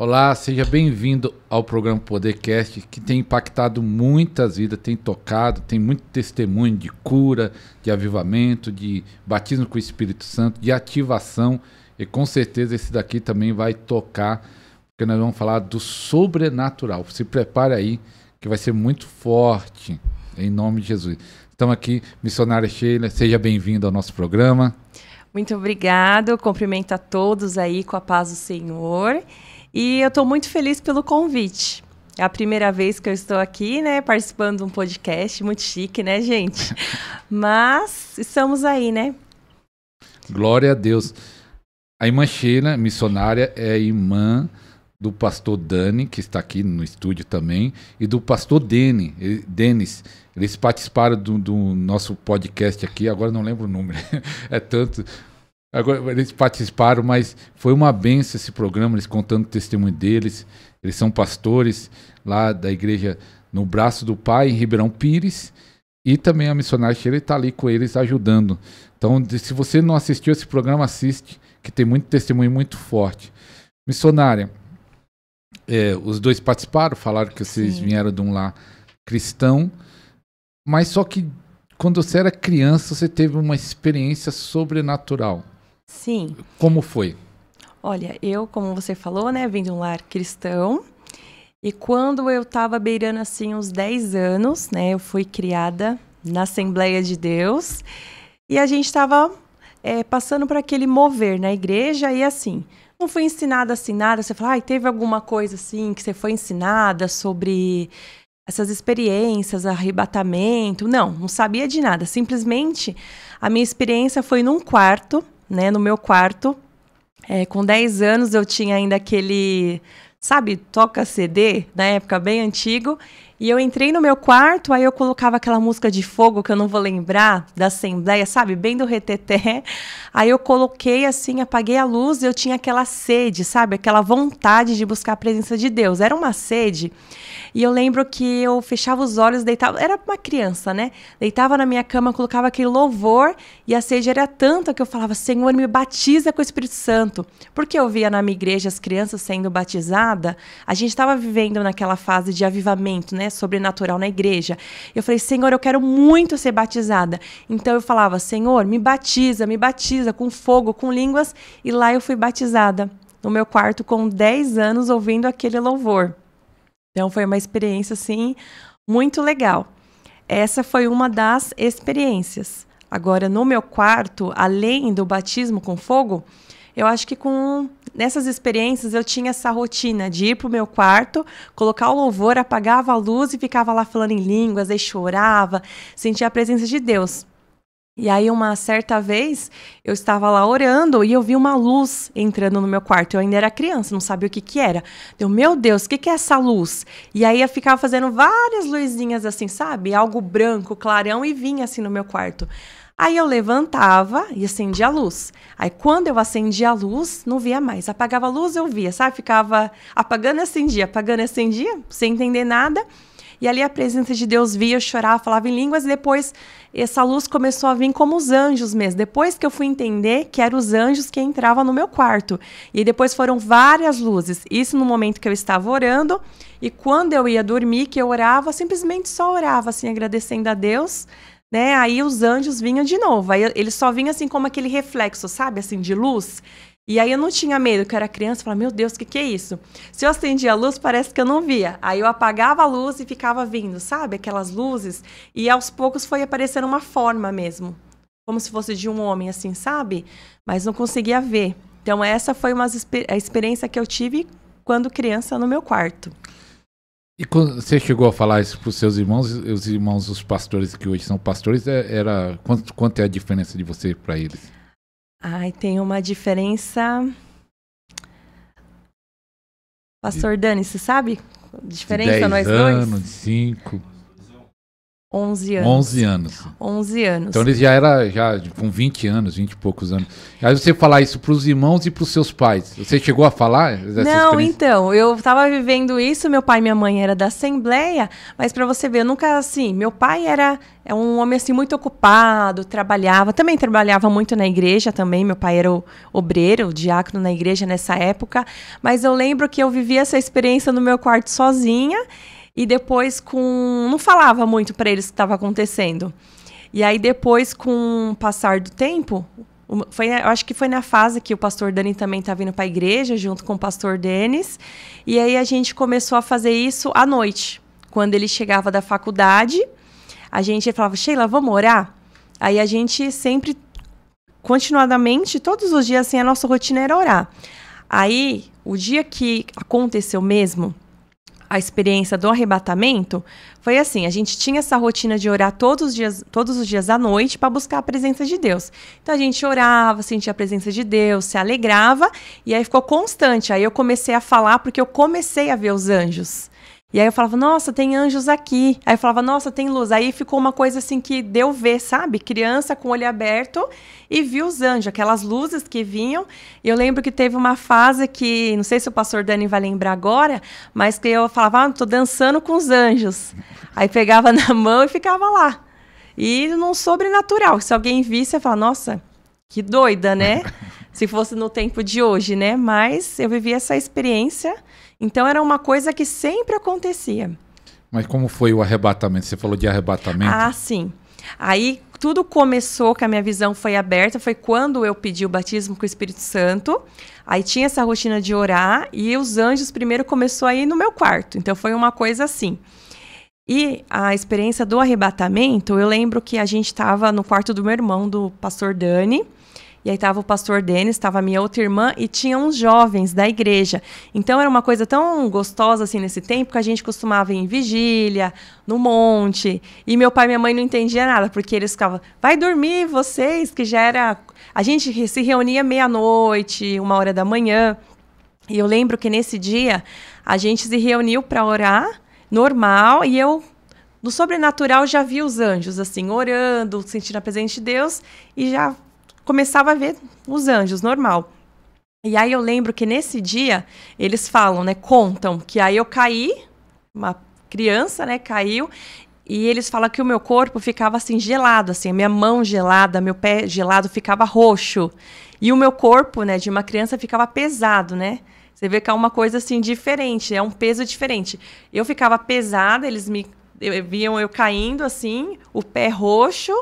Olá, seja bem-vindo ao programa Podercast, que tem impactado muitas vidas, tem tocado, tem muito testemunho de cura, de avivamento, de batismo com o Espírito Santo, de ativação. E com certeza esse daqui também vai tocar, porque nós vamos falar do sobrenatural. Se prepare aí, que vai ser muito forte, em nome de Jesus. Estamos aqui, missionária Sheila, seja bem-vindo ao nosso programa. Muito obrigado, cumprimento a todos aí com a paz do Senhor. E eu estou muito feliz pelo convite. É a primeira vez que eu estou aqui, né, participando de um podcast, muito chique, né, gente? Mas estamos aí, né? Glória a Deus. A irmã Sheila, missionária, é irmã do pastor Dani, que está aqui no estúdio também, e do pastor Dene, ele, Denis. Eles participaram do, do, nosso podcast aqui, agora não lembro o número, é tanto, Agora, eles participaram, mas foi uma benção esse programa, eles contando o testemunho deles. Eles são pastores lá da igreja no Braço do Pai, em Ribeirão Pires. E também a missionária Sheila está ali com eles ajudando. Então, se você não assistiu esse programa, assiste, que tem muito testemunho muito forte. Missionária, é, os dois participaram, falaram que vocês Sim. vieram de um lá cristão, mas só que quando você era criança, você teve uma experiência sobrenatural. Sim. Como foi? Olha, eu, como você falou, né, vim de um lar cristão. E quando eu estava beirando assim uns 10 anos, né, eu fui criada na Assembleia de Deus. E a gente estava é, passando por aquele mover na igreja e assim, não fui ensinada assim nada. Você fala, ah, teve alguma coisa assim que você foi ensinada sobre essas experiências, arrebatamento? Não, não sabia de nada. Simplesmente a minha experiência foi num quarto né, no meu quarto. É, com 10 anos eu tinha ainda aquele, sabe, toca CD, na época bem antigo, e eu entrei no meu quarto, aí eu colocava aquela música de fogo que eu não vou lembrar, da Assembleia, sabe? Bem do reteté. Aí eu coloquei assim, apaguei a luz e eu tinha aquela sede, sabe? Aquela vontade de buscar a presença de Deus. Era uma sede. E eu lembro que eu fechava os olhos, deitava. Era uma criança, né? Deitava na minha cama, colocava aquele louvor e a sede era tanta que eu falava: Senhor, me batiza com o Espírito Santo. Porque eu via na minha igreja as crianças sendo batizadas, a gente estava vivendo naquela fase de avivamento, né? sobrenatural na igreja. Eu falei, Senhor, eu quero muito ser batizada. Então eu falava, Senhor, me batiza, me batiza com fogo, com línguas. E lá eu fui batizada no meu quarto com 10 anos ouvindo aquele louvor. Então foi uma experiência assim muito legal. Essa foi uma das experiências. Agora no meu quarto, além do batismo com fogo, eu acho que com nessas experiências eu tinha essa rotina de ir pro meu quarto, colocar o louvor, apagava a luz e ficava lá falando em línguas, aí chorava, sentia a presença de Deus. E aí, uma certa vez, eu estava lá orando e eu vi uma luz entrando no meu quarto. Eu ainda era criança, não sabia o que, que era. Deu, meu Deus, o que, que é essa luz? E aí, eu ficava fazendo várias luzinhas assim, sabe? Algo branco, clarão, e vinha assim no meu quarto. Aí eu levantava e acendia a luz. Aí quando eu acendia a luz, não via mais. Apagava a luz, eu via, sabe? Ficava apagando e acendia, apagando e acendia, sem entender nada. E ali a presença de Deus via, eu chorava, falava em línguas, e depois essa luz começou a vir como os anjos mesmo. Depois que eu fui entender que eram os anjos que entravam no meu quarto. E depois foram várias luzes. Isso no momento que eu estava orando. E quando eu ia dormir, que eu orava, simplesmente só orava, assim, agradecendo a Deus né? Aí os anjos vinham de novo. Aí eles só vinham assim como aquele reflexo, sabe? Assim, de luz. E aí eu não tinha medo, que eu era criança, eu falava, meu Deus, o que, que é isso? Se eu acendia a luz, parece que eu não via. Aí eu apagava a luz e ficava vindo, sabe? Aquelas luzes. E aos poucos foi aparecendo uma forma mesmo. Como se fosse de um homem, assim, sabe? Mas não conseguia ver. Então essa foi uma, a experiência que eu tive quando criança no meu quarto. E quando você chegou a falar isso para os seus irmãos, os irmãos, os pastores que hoje são pastores, é, era quanto, quanto é a diferença de você para eles? Ai, tem uma diferença. Pastor de... Dani, você sabe a diferença de nós anos, dois? anos, cinco. 11 anos. 11 anos. 11 anos. Então ele já era já com 20 anos, 20 e poucos anos. Aí você falar isso para os irmãos e para os seus pais. Você chegou a falar? Não, então, eu estava vivendo isso, meu pai e minha mãe era da assembleia, mas para você ver, eu nunca assim, meu pai era é um homem assim muito ocupado, trabalhava, também trabalhava muito na igreja também, meu pai era obreiro, diácono na igreja nessa época, mas eu lembro que eu vivia essa experiência no meu quarto sozinha e depois com. Não falava muito para eles o que estava acontecendo. E aí depois, com o passar do tempo, foi, eu acho que foi na fase que o pastor Dani também estava tá vindo para a igreja, junto com o pastor Denis. E aí a gente começou a fazer isso à noite. Quando ele chegava da faculdade, a gente falava, Sheila, vamos orar? Aí a gente sempre, continuadamente, todos os dias, assim, a nossa rotina era orar. Aí, o dia que aconteceu mesmo, a experiência do arrebatamento foi assim: a gente tinha essa rotina de orar todos os dias, todos os dias à noite para buscar a presença de Deus. Então a gente orava, sentia a presença de Deus, se alegrava e aí ficou constante. Aí eu comecei a falar porque eu comecei a ver os anjos. E aí eu falava, nossa, tem anjos aqui. Aí eu falava, nossa, tem luz. Aí ficou uma coisa assim que deu ver, sabe? Criança com o olho aberto e viu os anjos, aquelas luzes que vinham. E eu lembro que teve uma fase que, não sei se o pastor Dani vai lembrar agora, mas que eu falava, ah, tô dançando com os anjos. Aí pegava na mão e ficava lá. E num sobrenatural. Se alguém visse, ia falar, nossa, que doida, né? se fosse no tempo de hoje, né? Mas eu vivi essa experiência. Então era uma coisa que sempre acontecia. Mas como foi o arrebatamento? Você falou de arrebatamento? Ah, sim. Aí tudo começou que a minha visão foi aberta, foi quando eu pedi o batismo com o Espírito Santo. Aí tinha essa rotina de orar e os anjos primeiro começou aí no meu quarto. Então foi uma coisa assim. E a experiência do arrebatamento, eu lembro que a gente estava no quarto do meu irmão, do pastor Dani, e aí estava o pastor Denis, estava minha outra irmã e tinha uns jovens da igreja. Então era uma coisa tão gostosa assim nesse tempo que a gente costumava ir em vigília, no monte. E meu pai e minha mãe não entendiam nada, porque eles ficavam, vai dormir vocês, que já era. A gente se reunia meia-noite, uma hora da manhã. E eu lembro que nesse dia a gente se reuniu para orar, normal, e eu no sobrenatural já vi os anjos assim orando, sentindo a presença de Deus e já começava a ver os anjos, normal. E aí eu lembro que nesse dia eles falam, né? Contam que aí eu caí, uma criança, né? Caiu e eles falam que o meu corpo ficava assim gelado, assim, a minha mão gelada, meu pé gelado ficava roxo. E o meu corpo, né, de uma criança ficava pesado, né? Você vê que é uma coisa assim diferente, é um peso diferente. Eu ficava pesada, eles me eu, viam eu caindo assim, o pé roxo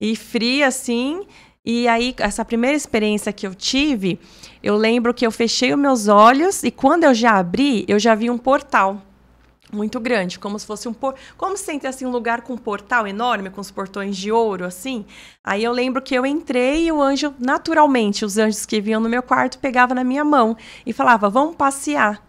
e frio assim, e aí, essa primeira experiência que eu tive, eu lembro que eu fechei os meus olhos e quando eu já abri, eu já vi um portal muito grande, como se fosse um por... como se entra assim um lugar com um portal enorme, com os portões de ouro assim. Aí eu lembro que eu entrei e o anjo naturalmente, os anjos que vinham no meu quarto pegava na minha mão e falava: "Vamos passear".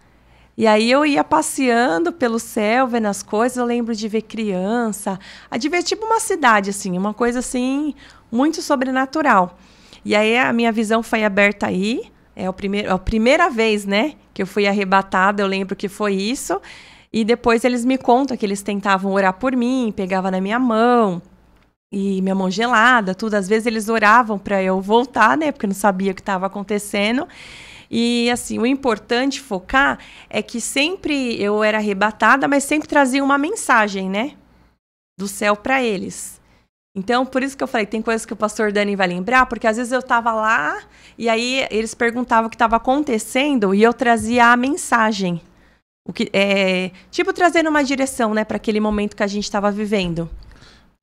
E aí eu ia passeando pelo céu, vendo as coisas, eu lembro de ver criança. Ah, de ver tipo uma cidade, assim, uma coisa assim, muito sobrenatural. E aí a minha visão foi aberta aí. É, o primeiro, é a primeira vez, né, que eu fui arrebatada, eu lembro que foi isso. E depois eles me contam que eles tentavam orar por mim, pegava na minha mão e minha mão gelada, tudo. Às vezes eles oravam para eu voltar, né, porque não sabia o que estava acontecendo. E assim, o importante focar é que sempre eu era arrebatada, mas sempre trazia uma mensagem, né? Do céu para eles. Então, por isso que eu falei, tem coisas que o pastor Dani vai lembrar, porque às vezes eu estava lá e aí eles perguntavam o que estava acontecendo e eu trazia a mensagem. O que é, tipo trazendo uma direção, né, para aquele momento que a gente estava vivendo.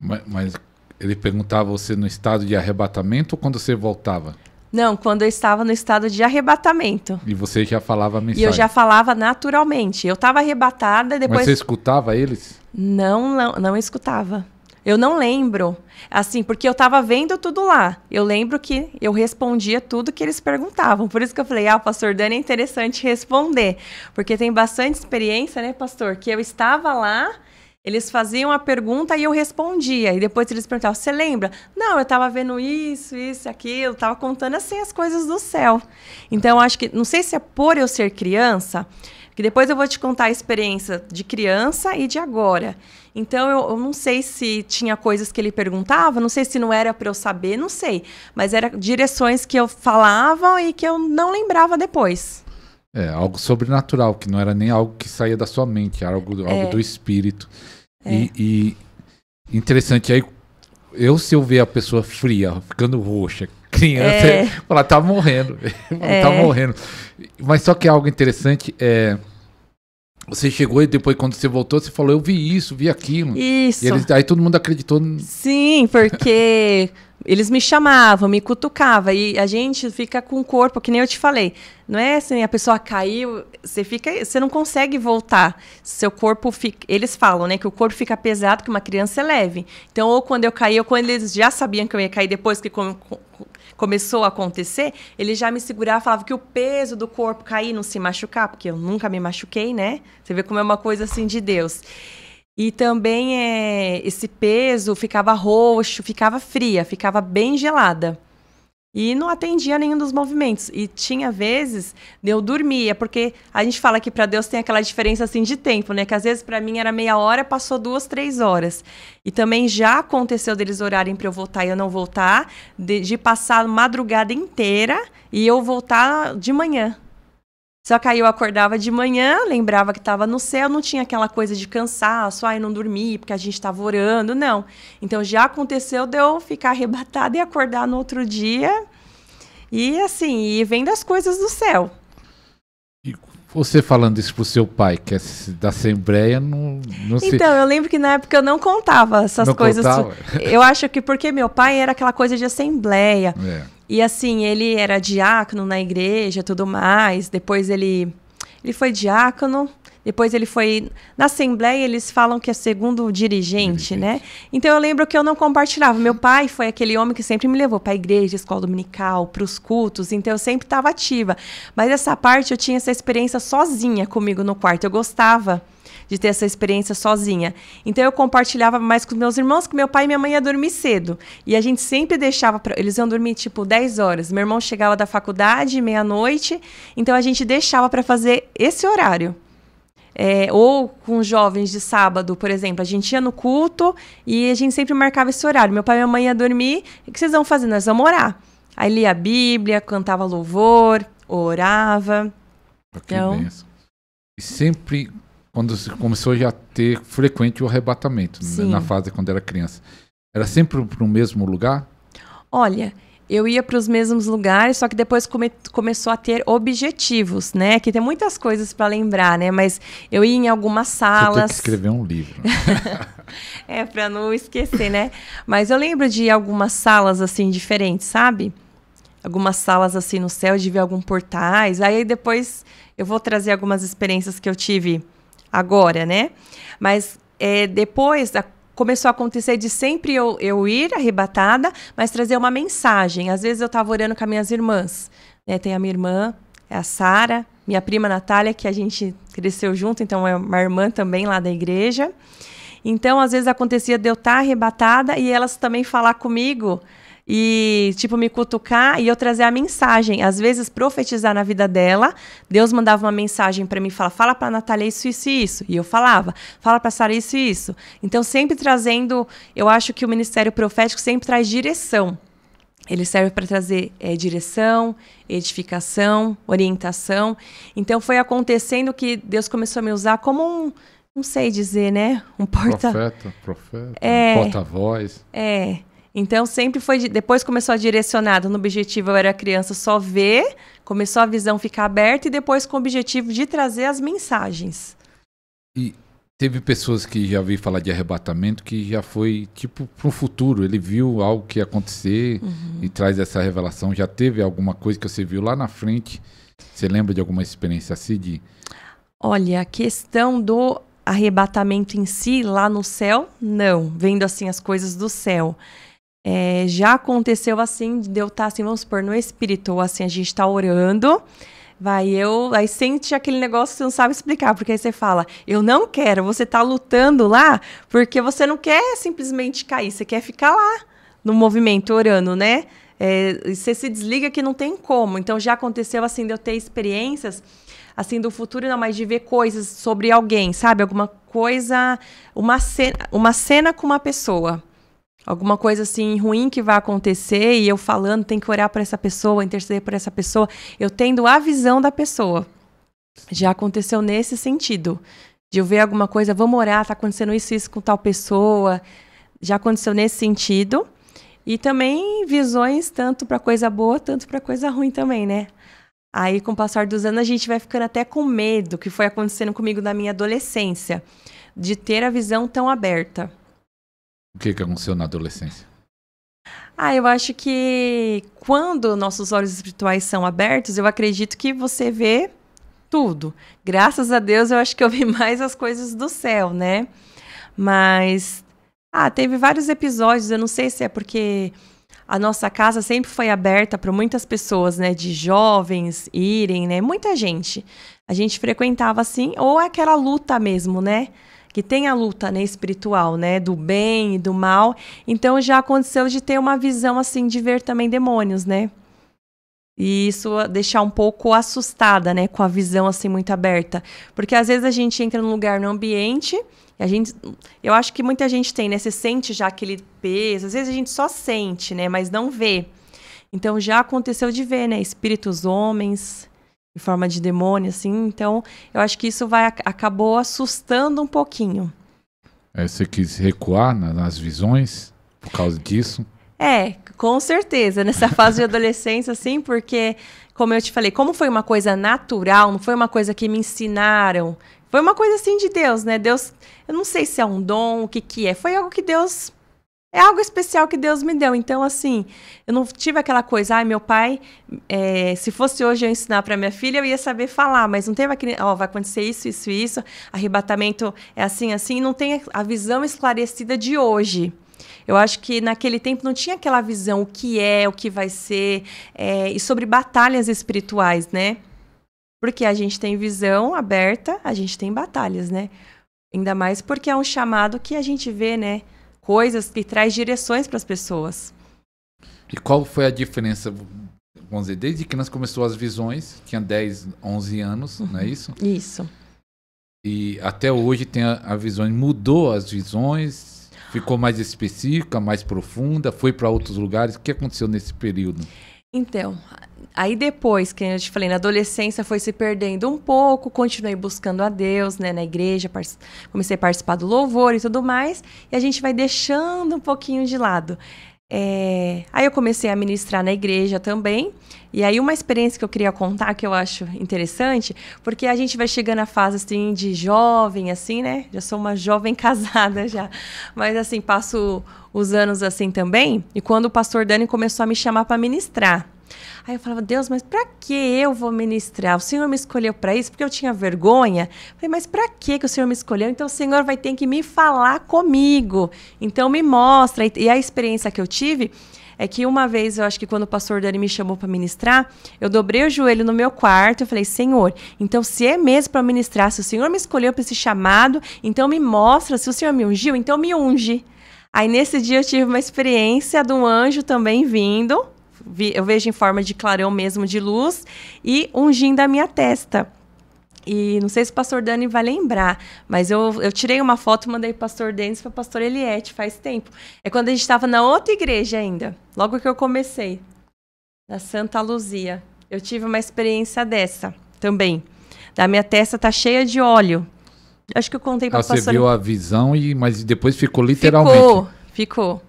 Mas, mas ele perguntava você no estado de arrebatamento ou quando você voltava? Não, quando eu estava no estado de arrebatamento. E você já falava mensagem? E eu já falava naturalmente. Eu estava arrebatada e depois. Mas você escutava eles? Não, não, não escutava. Eu não lembro. Assim, porque eu estava vendo tudo lá. Eu lembro que eu respondia tudo que eles perguntavam. Por isso que eu falei, ah, pastor Dani é interessante responder. Porque tem bastante experiência, né, pastor? Que eu estava lá eles faziam a pergunta e eu respondia. E depois eles perguntavam: Você lembra? Não, eu estava vendo isso, isso, aquilo. Estava contando assim as coisas do céu. Então, acho que, não sei se é por eu ser criança, que depois eu vou te contar a experiência de criança e de agora. Então, eu, eu não sei se tinha coisas que ele perguntava, não sei se não era para eu saber, não sei. Mas eram direções que eu falava e que eu não lembrava depois. É, algo sobrenatural, que não era nem algo que saía da sua mente, era algo, algo é. do espírito. É. E, e interessante, aí eu se eu ver a pessoa fria, ficando roxa, criança, é. ela tá morrendo, tá é. tá morrendo. Mas só que é algo interessante é você chegou e depois quando você voltou você falou eu vi isso, vi aquilo. Isso. Eles, aí todo mundo acreditou. Sim, porque eles me chamavam, me cutucavam, e a gente fica com o corpo, que nem eu te falei. Não é assim, a pessoa caiu, você fica, você não consegue voltar. Seu corpo fica, eles falam, né, que o corpo fica pesado, que uma criança é leve. Então, ou quando eu caí, ou quando eles já sabiam que eu ia cair depois que com, com, começou a acontecer, eles já me seguravam, falavam que o peso do corpo cair, não se machucar, porque eu nunca me machuquei, né? Você vê como é uma coisa assim de Deus. E também é, esse peso ficava roxo, ficava fria, ficava bem gelada. E não atendia nenhum dos movimentos. E tinha vezes eu dormia, é porque a gente fala que para Deus tem aquela diferença assim de tempo, né? Que às vezes para mim era meia hora, passou duas, três horas. E também já aconteceu deles orarem para eu voltar e eu não voltar, de, de passar a madrugada inteira e eu voltar de manhã. Só que aí eu acordava de manhã, lembrava que estava no céu, não tinha aquela coisa de cansaço, ai, não dormi porque a gente estava orando, não. Então já aconteceu de eu ficar arrebatada e acordar no outro dia. E assim, e vem das coisas do céu. E você falando isso pro seu pai, que é da Assembleia, não, não sei. Então, eu lembro que na época eu não contava essas não coisas. Contava. Eu acho que porque meu pai era aquela coisa de Assembleia. É. E assim, ele era diácono na igreja tudo mais. Depois ele, ele foi diácono. Depois ele foi. Na Assembleia, eles falam que é segundo dirigente, né? dirigente, né? Então eu lembro que eu não compartilhava. Meu pai foi aquele homem que sempre me levou para a igreja, escola dominical, para os cultos. Então eu sempre estava ativa. Mas essa parte eu tinha essa experiência sozinha comigo no quarto. Eu gostava de ter essa experiência sozinha. Então eu compartilhava mais com meus irmãos, que meu pai e minha mãe iam dormir cedo. E a gente sempre deixava para eles iam dormir tipo 10 horas. Meu irmão chegava da faculdade meia-noite, então a gente deixava para fazer esse horário. É, ou com jovens de sábado, por exemplo, a gente ia no culto e a gente sempre marcava esse horário. Meu pai e minha mãe ia dormir. O que vocês vão fazer? Nós vamos orar. Aí lia a Bíblia, cantava louvor, orava. Ah, então... Benção. E sempre, quando começou já a ter frequente o arrebatamento, né, na fase quando era criança, era sempre para o mesmo lugar? Olha, eu ia para os mesmos lugares, só que depois come, começou a ter objetivos, né? Que tem muitas coisas para lembrar, né? Mas eu ia em algumas salas. Você tem que escrever um livro. é para não esquecer, né? Mas eu lembro de algumas salas assim diferentes, sabe? Algumas salas assim no céu, de ver alguns portais. Aí depois eu vou trazer algumas experiências que eu tive agora, né? Mas é, depois, começou a acontecer de sempre eu, eu ir arrebatada, mas trazer uma mensagem. Às vezes eu estava orando com as minhas irmãs. Né? Tem a minha irmã, é a Sara, minha prima Natália, que a gente cresceu junto, então é uma irmã também lá da igreja. Então, às vezes acontecia de eu estar tá arrebatada e elas também falar comigo e, tipo, me cutucar e eu trazer a mensagem. Às vezes, profetizar na vida dela, Deus mandava uma mensagem para mim, fala, fala pra Natália isso, isso e isso. E eu falava, fala pra Sara isso e isso. Então, sempre trazendo, eu acho que o ministério profético sempre traz direção. Ele serve para trazer é, direção, edificação, orientação. Então, foi acontecendo que Deus começou a me usar como um não sei dizer, né? Um porta... Profeta, profeta, é, um porta-voz. É. Então sempre foi. Depois começou a direcionado no objetivo eu era criança só ver, começou a visão ficar aberta e depois com o objetivo de trazer as mensagens. E teve pessoas que já vi falar de arrebatamento que já foi tipo para o futuro. Ele viu algo que ia acontecer uhum. e traz essa revelação. Já teve alguma coisa que você viu lá na frente? Você lembra de alguma experiência assim de? Olha, a questão do arrebatamento em si lá no céu, não. Vendo assim as coisas do céu. É, já aconteceu assim, de eu estar tá assim, vamos supor, no espírito, ou assim, a gente está orando. Vai, eu. Aí sente aquele negócio que você não sabe explicar, porque aí você fala, eu não quero, você tá lutando lá, porque você não quer simplesmente cair, você quer ficar lá no movimento, orando, né? É, você se desliga que não tem como. Então já aconteceu assim de eu ter experiências assim do futuro, não, mas de ver coisas sobre alguém, sabe? Alguma coisa, uma cena, uma cena com uma pessoa alguma coisa assim ruim que vai acontecer e eu falando, tem que orar para essa pessoa, interceder por essa pessoa, eu tendo a visão da pessoa. Já aconteceu nesse sentido. De eu ver alguma coisa, vamos orar, tá acontecendo isso isso com tal pessoa. Já aconteceu nesse sentido. E também visões tanto para coisa boa, tanto para coisa ruim também, né? Aí, com o passar dos anos, a gente vai ficando até com medo que foi acontecendo comigo na minha adolescência, de ter a visão tão aberta. O que, que aconteceu na adolescência? Ah, eu acho que quando nossos olhos espirituais são abertos, eu acredito que você vê tudo. Graças a Deus, eu acho que eu vi mais as coisas do céu, né? Mas ah, teve vários episódios, eu não sei se é porque a nossa casa sempre foi aberta para muitas pessoas, né, de jovens irem, né? Muita gente. A gente frequentava assim, ou aquela luta mesmo, né? que tem a luta né, espiritual, né, do bem e do mal. Então já aconteceu de ter uma visão assim de ver também demônios, né? E isso deixar um pouco assustada, né, com a visão assim muito aberta, porque às vezes a gente entra num lugar, num ambiente, a gente, eu acho que muita gente tem, né, você sente já aquele peso, às vezes a gente só sente, né, mas não vê. Então já aconteceu de ver, né, espíritos homens, em forma de demônio, assim. Então, eu acho que isso vai acabou assustando um pouquinho. É, você quis recuar na, nas visões por causa disso? É, com certeza, nessa fase de adolescência, assim, porque, como eu te falei, como foi uma coisa natural, não foi uma coisa que me ensinaram, foi uma coisa assim de Deus, né? Deus, eu não sei se é um dom, o que que é, foi algo que Deus é algo especial que Deus me deu. Então, assim, eu não tive aquela coisa, ai, ah, meu pai, é, se fosse hoje eu ensinar para minha filha, eu ia saber falar, mas não teve aquele, ó, oh, vai acontecer isso, isso, isso, arrebatamento é assim, assim, não tem a visão esclarecida de hoje. Eu acho que naquele tempo não tinha aquela visão o que é, o que vai ser, é, e sobre batalhas espirituais, né? Porque a gente tem visão aberta, a gente tem batalhas, né? Ainda mais porque é um chamado que a gente vê, né? coisas e traz direções para as pessoas. E qual foi a diferença? Vamos dizer, desde que nós começou as visões, tinha 10, 11 anos, não é uhum. isso? Isso. E até hoje tem a, a visão, mudou as visões, ficou mais específica, mais profunda, foi para outros lugares. O que aconteceu nesse período? Então, aí depois, que eu te falei, na adolescência foi se perdendo um pouco, continuei buscando a Deus, né, na igreja, comecei a participar do louvor e tudo mais, e a gente vai deixando um pouquinho de lado. É... Aí eu comecei a ministrar na igreja também. E aí uma experiência que eu queria contar que eu acho interessante, porque a gente vai chegando à fase assim de jovem, assim, né? Já sou uma jovem casada já, mas assim passo os anos assim também. E quando o pastor Dani começou a me chamar para ministrar, Aí eu falava, Deus, mas para que eu vou ministrar? O Senhor me escolheu para isso porque eu tinha vergonha. Eu falei, mas para que o Senhor me escolheu? Então o Senhor vai ter que me falar comigo. Então me mostra. E a experiência que eu tive é que uma vez, eu acho que quando o pastor Dani me chamou para ministrar, eu dobrei o joelho no meu quarto e falei: Senhor, então se é mesmo para ministrar, se o Senhor me escolheu para esse chamado, então me mostra, se o Senhor me ungiu, então me unge. Aí nesse dia eu tive uma experiência de um anjo também vindo vi, eu vejo em forma de clarão mesmo de luz e ungindo a minha testa. E não sei se o pastor Dani vai lembrar, mas eu, eu tirei uma foto, mandei para o pastor Denis para o pastor Eliette faz tempo. É quando a gente estava na outra igreja ainda, logo que eu comecei, na Santa Luzia. Eu tive uma experiência dessa também. Da minha testa tá cheia de óleo. Acho que eu contei para o ah, pastor. Você viu a visão e mas depois ficou literalmente. Ficou, ficou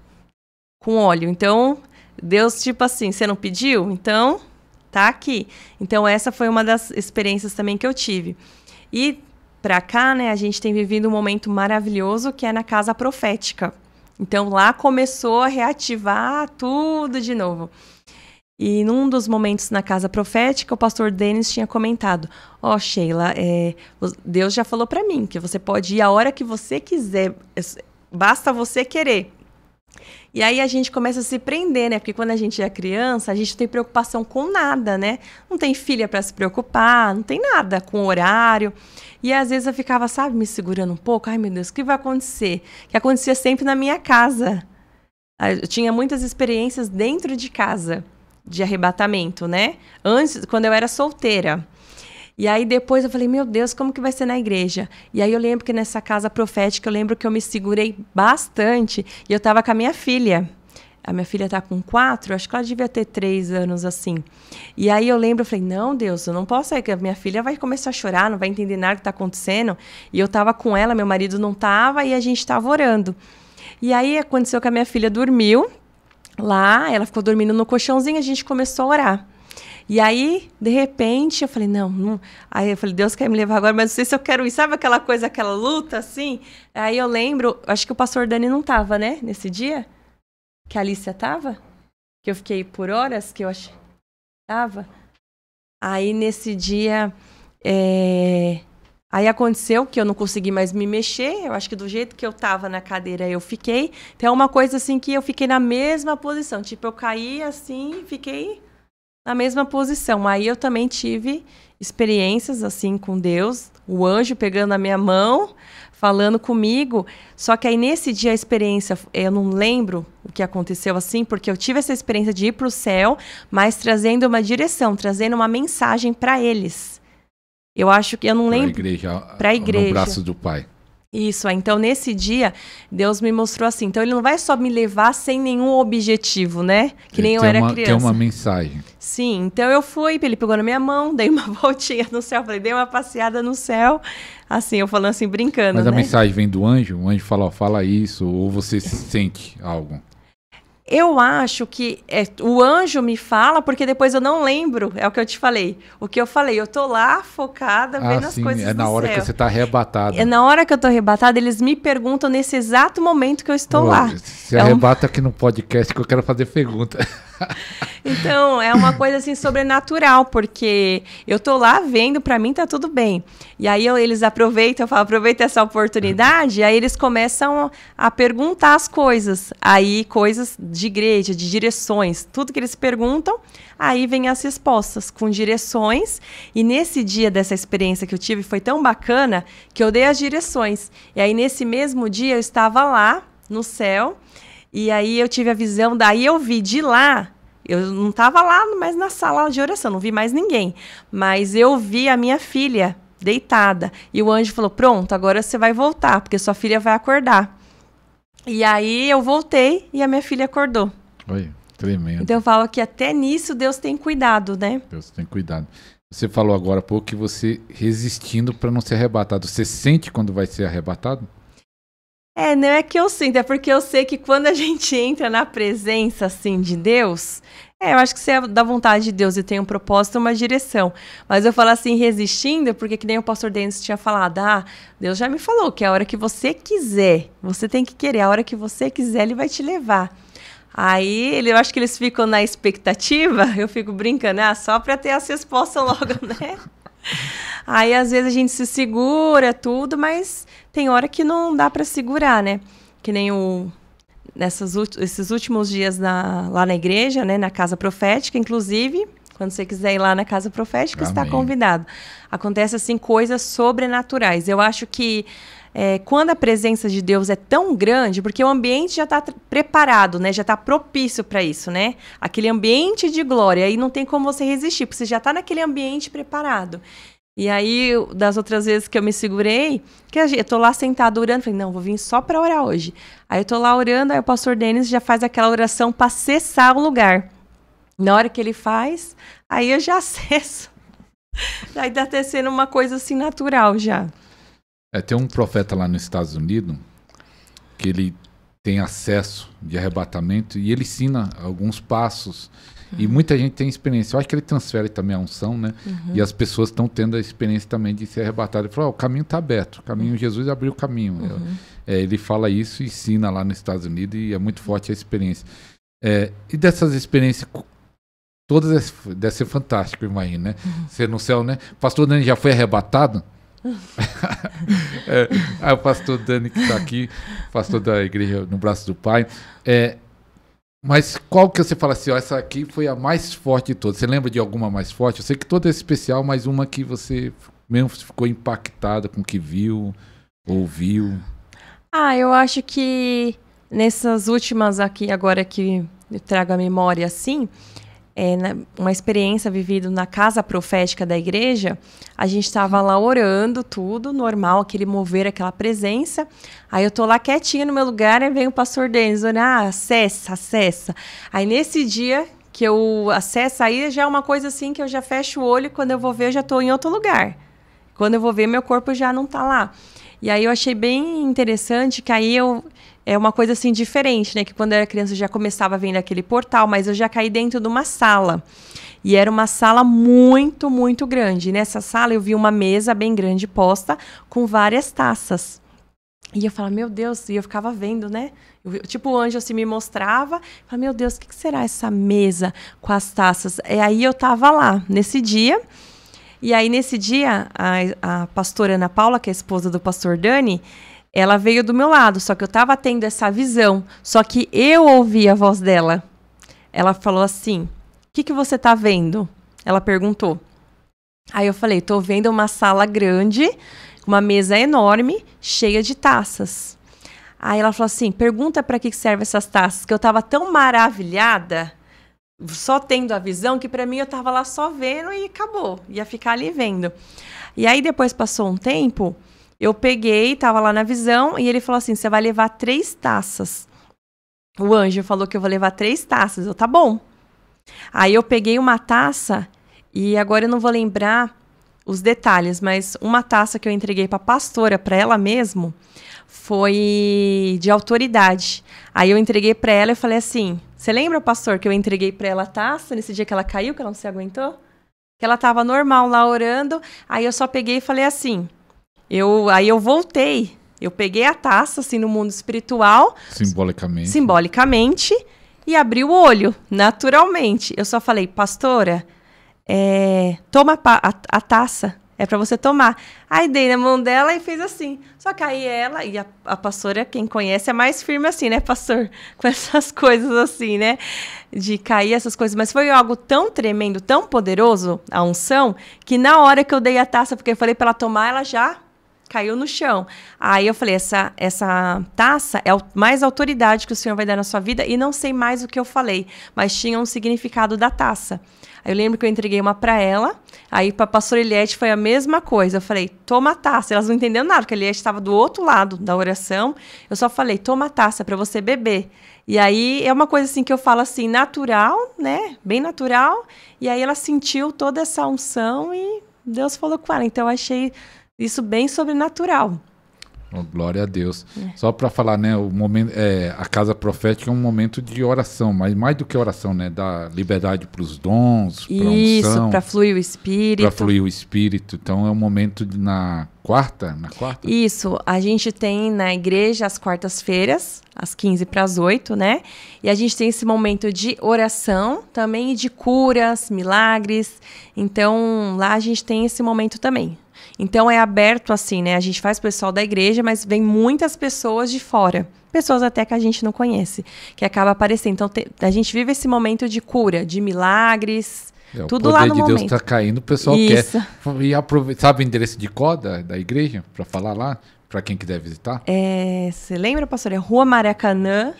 com óleo. Então, Deus, tipo assim, você não pediu? Então, tá aqui. Então, essa foi uma das experiências também que eu tive. E para cá, né, a gente tem vivido um momento maravilhoso que é na casa profética. Então, lá começou a reativar tudo de novo. E num dos momentos na casa profética, o pastor Denis tinha comentado: Ó, oh, Sheila, é, Deus já falou para mim que você pode ir a hora que você quiser, basta você querer. E aí a gente começa a se prender, né? Porque quando a gente é criança, a gente não tem preocupação com nada, né? Não tem filha para se preocupar, não tem nada com horário. E às vezes eu ficava, sabe, me segurando um pouco. Ai, meu Deus, o que vai acontecer? Que acontecia sempre na minha casa. Eu tinha muitas experiências dentro de casa de arrebatamento, né? Antes, quando eu era solteira. E aí depois eu falei, meu Deus, como que vai ser na igreja? E aí eu lembro que nessa casa profética, eu lembro que eu me segurei bastante e eu estava com a minha filha. A minha filha está com quatro, acho que ela devia ter três anos assim. E aí eu lembro, eu falei, não, Deus, eu não posso sair, é que a minha filha vai começar a chorar, não vai entender nada que está acontecendo. E eu estava com ela, meu marido não estava, e a gente estava orando. E aí aconteceu que a minha filha dormiu lá, ela ficou dormindo no colchãozinho, a gente começou a orar. E aí, de repente, eu falei, não, não. Aí eu falei, Deus quer me levar agora, mas não sei se eu quero ir. Sabe aquela coisa, aquela luta, assim? Aí eu lembro, acho que o pastor Dani não tava, né? Nesse dia? Que a Alicia tava? Que eu fiquei por horas, que eu achei. Tava. Aí nesse dia. É... Aí aconteceu que eu não consegui mais me mexer. Eu acho que do jeito que eu tava na cadeira eu fiquei. Então é uma coisa assim que eu fiquei na mesma posição. Tipo, eu caí assim, fiquei na mesma posição. Aí eu também tive experiências assim com Deus, o anjo pegando a minha mão, falando comigo. Só que aí nesse dia a experiência, eu não lembro o que aconteceu assim, porque eu tive essa experiência de ir para o céu, mas trazendo uma direção, trazendo uma mensagem para eles. Eu acho que eu não lembro. Para a igreja. Para a igreja. No braço do pai. Isso, é. então nesse dia, Deus me mostrou assim. Então ele não vai só me levar sem nenhum objetivo, né? Que ele nem eu era uma, criança. Tem uma mensagem. Sim, então eu fui, ele pegou na minha mão, dei uma voltinha no céu, falei, dei uma passeada no céu. Assim, eu falando assim, brincando. Mas né? a mensagem vem do anjo? O anjo fala, ó, fala isso, ou você sente algo? Eu acho que é, o anjo me fala, porque depois eu não lembro, é o que eu te falei. O que eu falei, eu tô lá focada, ah, vendo sim, as coisas. É na hora céu. que você tá arrebatada. É na hora que eu tô arrebatada, eles me perguntam nesse exato momento que eu estou lá. Se é arrebata um... aqui no podcast que eu quero fazer pergunta. então, é uma coisa assim sobrenatural, porque eu tô lá vendo, para mim tá tudo bem. E aí eu, eles aproveitam, eu falo, aproveita essa oportunidade, e aí eles começam a perguntar as coisas. Aí coisas de igreja, de direções, tudo que eles perguntam, aí vem as respostas com direções. E nesse dia dessa experiência que eu tive foi tão bacana que eu dei as direções. E aí nesse mesmo dia eu estava lá no céu e aí eu tive a visão, daí eu vi de lá eu não estava lá mais na sala de oração, não vi mais ninguém. Mas eu vi a minha filha deitada. E o anjo falou: Pronto, agora você vai voltar, porque sua filha vai acordar. E aí eu voltei e a minha filha acordou. Oi, tremendo. Então eu falo que até nisso Deus tem cuidado, né? Deus tem cuidado. Você falou agora há pouco que você resistindo para não ser arrebatado. Você sente quando vai ser arrebatado? É, não é que eu sinto, é porque eu sei que quando a gente entra na presença, assim, de Deus, é, eu acho que você é da vontade de Deus e tem um propósito, uma direção. Mas eu falo assim, resistindo, porque que nem o pastor Denis tinha falado, ah, Deus já me falou que a hora que você quiser, você tem que querer, a hora que você quiser, ele vai te levar. Aí ele, eu acho que eles ficam na expectativa, eu fico brincando, ah, só para ter as respostas logo, né? Aí às vezes a gente se segura, tudo, mas tem hora que não dá para segurar, né? Que nem o nessas esses últimos dias na, lá na igreja, né, na casa profética, inclusive, quando você quiser ir lá na casa profética, Amém. está convidado. Acontece assim coisas sobrenaturais. Eu acho que é, quando a presença de Deus é tão grande, porque o ambiente já está preparado, né? Já está propício para isso, né? Aquele ambiente de glória, aí não tem como você resistir, porque você já está naquele ambiente preparado. E aí, das outras vezes que eu me segurei, que eu tô lá sentada orando, falei, não, vou vir só para orar hoje. Aí eu tô lá orando, aí o pastor Denis já faz aquela oração para cessar o lugar. Na hora que ele faz, aí eu já acesso. aí tá sendo uma coisa assim natural já. É, tem um profeta lá nos Estados Unidos que ele tem acesso de arrebatamento e ele ensina alguns passos Uhum. E muita gente tem experiência. Eu acho que ele transfere também a unção, né? Uhum. E as pessoas estão tendo a experiência também de ser arrebatadas. Ele fala, oh, o caminho está aberto. O caminho, uhum. Jesus abriu o caminho. Uhum. É, é, ele fala isso e ensina lá nos Estados Unidos e é muito forte a experiência. É, e dessas experiências, todas deve ser fantástico, imagina, né? Ser uhum. no céu, né? Pastor Dani já foi arrebatado? é, o pastor Dani que está aqui, pastor da igreja no braço do Pai. É, mas qual que você fala assim, ó, essa aqui foi a mais forte de todas? Você lembra de alguma mais forte? Eu sei que toda é especial, mas uma que você mesmo ficou impactada com o que viu, ouviu. Ah, eu acho que nessas últimas aqui, agora que eu trago a memória assim, é, na, né, uma experiência vivida na casa profética da igreja, a gente estava lá orando, tudo normal, aquele mover, aquela presença. Aí eu tô lá quietinha no meu lugar, e vem o pastor Denis, olha, ah, acessa, acessa. Aí nesse dia que eu acesso, aí já é uma coisa assim que eu já fecho o olho, quando eu vou ver, eu já estou em outro lugar. Quando eu vou ver, meu corpo já não está lá. E aí eu achei bem interessante que aí eu é uma coisa assim diferente, né? Que quando eu era criança eu já começava vendo aquele portal, mas eu já caí dentro de uma sala. E era uma sala muito, muito grande. E nessa sala eu vi uma mesa bem grande posta com várias taças. E eu falava, meu Deus, e eu ficava vendo, né? Eu, tipo, o anjo assim me mostrava. Falava, meu Deus, o que, que será essa mesa com as taças? E aí eu tava lá nesse dia. E aí, nesse dia, a, a pastora Ana Paula, que é esposa do pastor Dani, ela veio do meu lado, só que eu estava tendo essa visão, só que eu ouvi a voz dela. Ela falou assim: O que, que você está vendo? Ela perguntou. Aí eu falei: Estou vendo uma sala grande, uma mesa enorme, cheia de taças. Aí ela falou assim: Pergunta para que servem essas taças, que eu estava tão maravilhada só tendo a visão, que para mim eu tava lá só vendo e acabou, ia ficar ali vendo. E aí depois passou um tempo, eu peguei, tava lá na visão e ele falou assim: você vai levar três taças. O anjo falou que eu vou levar três taças. Eu, tá bom. Aí eu peguei uma taça e agora eu não vou lembrar os detalhes, mas uma taça que eu entreguei para a pastora, para ela mesmo, foi de autoridade. Aí eu entreguei para ela e falei assim: você lembra, pastor, que eu entreguei para ela a taça nesse dia que ela caiu, que ela não se aguentou? Que ela estava normal lá orando. Aí eu só peguei e falei assim. Eu, aí eu voltei. Eu peguei a taça, assim, no mundo espiritual. Simbolicamente. Simbolicamente. E abri o olho, naturalmente. Eu só falei, pastora, é, toma a, a taça. É para você tomar. Aí dei na mão dela e fez assim. Só que aí ela, e a, a pastora, quem conhece, é mais firme assim, né, pastor? Com essas coisas assim, né? De cair essas coisas. Mas foi algo tão tremendo, tão poderoso, a unção, que na hora que eu dei a taça, porque eu falei para ela tomar, ela já caiu no chão. Aí eu falei, essa, essa taça é mais autoridade que o Senhor vai dar na sua vida e não sei mais o que eu falei, mas tinha um significado da taça. Aí eu lembro que eu entreguei uma para ela, aí pra pastora Eliette foi a mesma coisa. Eu falei, toma taça. Elas não entenderam nada, porque a Eliette estava do outro lado da oração. Eu só falei, toma taça para você beber. E aí é uma coisa assim que eu falo assim, natural, né? Bem natural. E aí ela sentiu toda essa unção e Deus falou com ela. Então eu achei isso bem sobrenatural. Oh, glória a Deus. É. Só para falar, né, o momento, é, a casa profética é um momento de oração, mas mais do que oração, né, da liberdade para os dons, para Isso, para fluir o espírito. Para fluir o espírito. Então é um momento de, na quarta, na quarta. Isso, a gente tem na igreja as quartas-feiras, às 15 para as 8, né? E a gente tem esse momento de oração, também de curas, milagres. Então, lá a gente tem esse momento também. Então é aberto assim, né? A gente faz pessoal da igreja, mas vem muitas pessoas de fora. Pessoas até que a gente não conhece, que acaba aparecendo. Então te, a gente vive esse momento de cura, de milagres, é, tudo lá no de momento. O poder de Deus está caindo, o pessoal Isso. quer. E aproveita, sabe o endereço de coda da igreja, para falar lá, para quem quiser visitar? É, você lembra, pastor? É Rua Maracanã.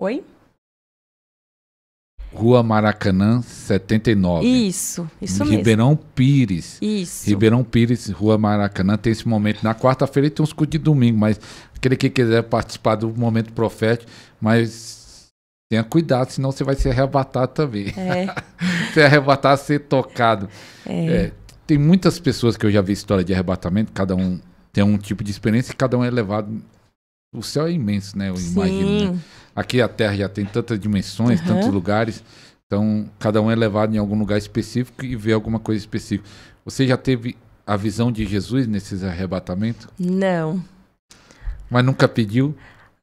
Oi? Rua Maracanã, 79. Isso, isso mesmo. Ribeirão Pires. Isso. Ribeirão Pires, Rua Maracanã, tem esse momento na quarta-feira e tem uns cultos de domingo, mas aquele que quiser participar do momento profético, mas tenha cuidado, senão você vai ser arrebatado também. É. ser é arrebatado, ser tocado. É. É, tem muitas pessoas que eu já vi história de arrebatamento, cada um tem um tipo de experiência e cada um é levado o céu é imenso, né? Eu Sim. imagino. Né? Aqui a Terra já tem tantas dimensões, uhum. tantos lugares. Então, cada um é levado em algum lugar específico e vê alguma coisa específica. Você já teve a visão de Jesus nesses arrebatamentos? Não. Mas nunca pediu?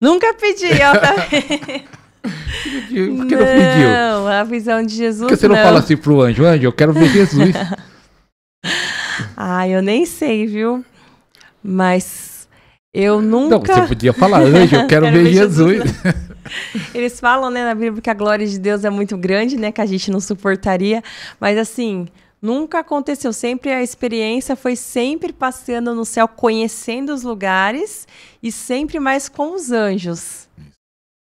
Nunca pedi, eu também. pediu, por que não, não pediu? Não, a visão de Jesus. Por que você não, não fala assim pro anjo, anjo, eu quero ver Jesus? ah, eu nem sei, viu? Mas eu nunca. Não, você podia falar, anjo, eu quero, quero ver, ver Jesus. Jesus. Eles falam, né, na Bíblia que a glória de Deus é muito grande, né, que a gente não suportaria, mas assim, nunca aconteceu, sempre a experiência foi sempre passeando no céu, conhecendo os lugares e sempre mais com os anjos.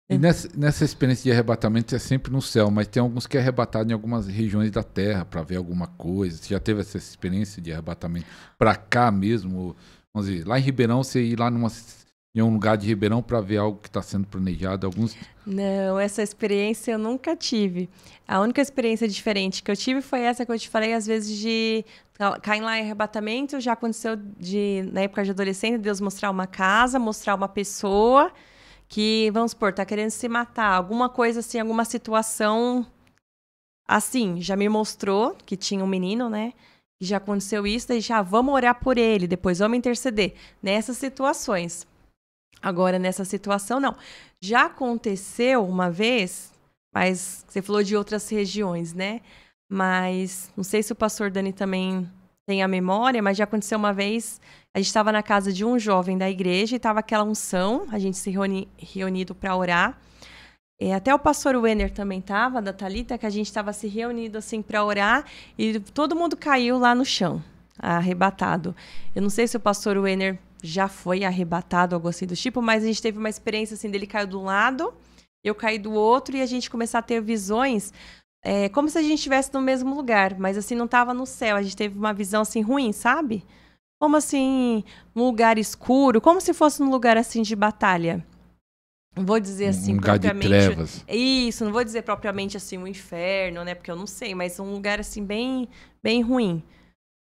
E nessa, nessa experiência de arrebatamento é sempre no céu, mas tem alguns que é arrebatado em algumas regiões da terra para ver alguma coisa. Você já teve essa experiência de arrebatamento para cá mesmo? vamos dizer, lá em Ribeirão, você ir lá numa, em um lugar de Ribeirão para ver algo que está sendo planejado? Alguns... Não, essa experiência eu nunca tive. A única experiência diferente que eu tive foi essa que eu te falei, às vezes, de cair lá em arrebatamento. Já aconteceu de, na época de adolescente, Deus mostrar uma casa, mostrar uma pessoa que, vamos supor, está querendo se matar. Alguma coisa assim, alguma situação assim. Já me mostrou que tinha um menino, né? já aconteceu isso, daí já ah, vamos orar por ele, depois vamos interceder. Nessas situações. Agora, nessa situação, não. Já aconteceu uma vez, mas você falou de outras regiões, né? Mas não sei se o pastor Dani também tem a memória, mas já aconteceu uma vez. A gente estava na casa de um jovem da igreja e estava aquela unção, a gente se reuni, reunido para orar. É, até o pastor Wenner também estava, da Talita, que a gente estava se reunindo assim para orar e todo mundo caiu lá no chão, arrebatado. Eu não sei se o pastor Wenner já foi arrebatado, algo assim do tipo, mas a gente teve uma experiência assim dele caiu de um lado, eu caí do outro e a gente começou a ter visões é, como se a gente estivesse no mesmo lugar, mas assim, não estava no céu. A gente teve uma visão assim ruim, sabe? Como assim, num lugar escuro, como se fosse num lugar assim de batalha. Não vou dizer assim um lugar propriamente. De trevas. Isso, não vou dizer propriamente assim um inferno, né? Porque eu não sei, mas um lugar assim bem, bem ruim.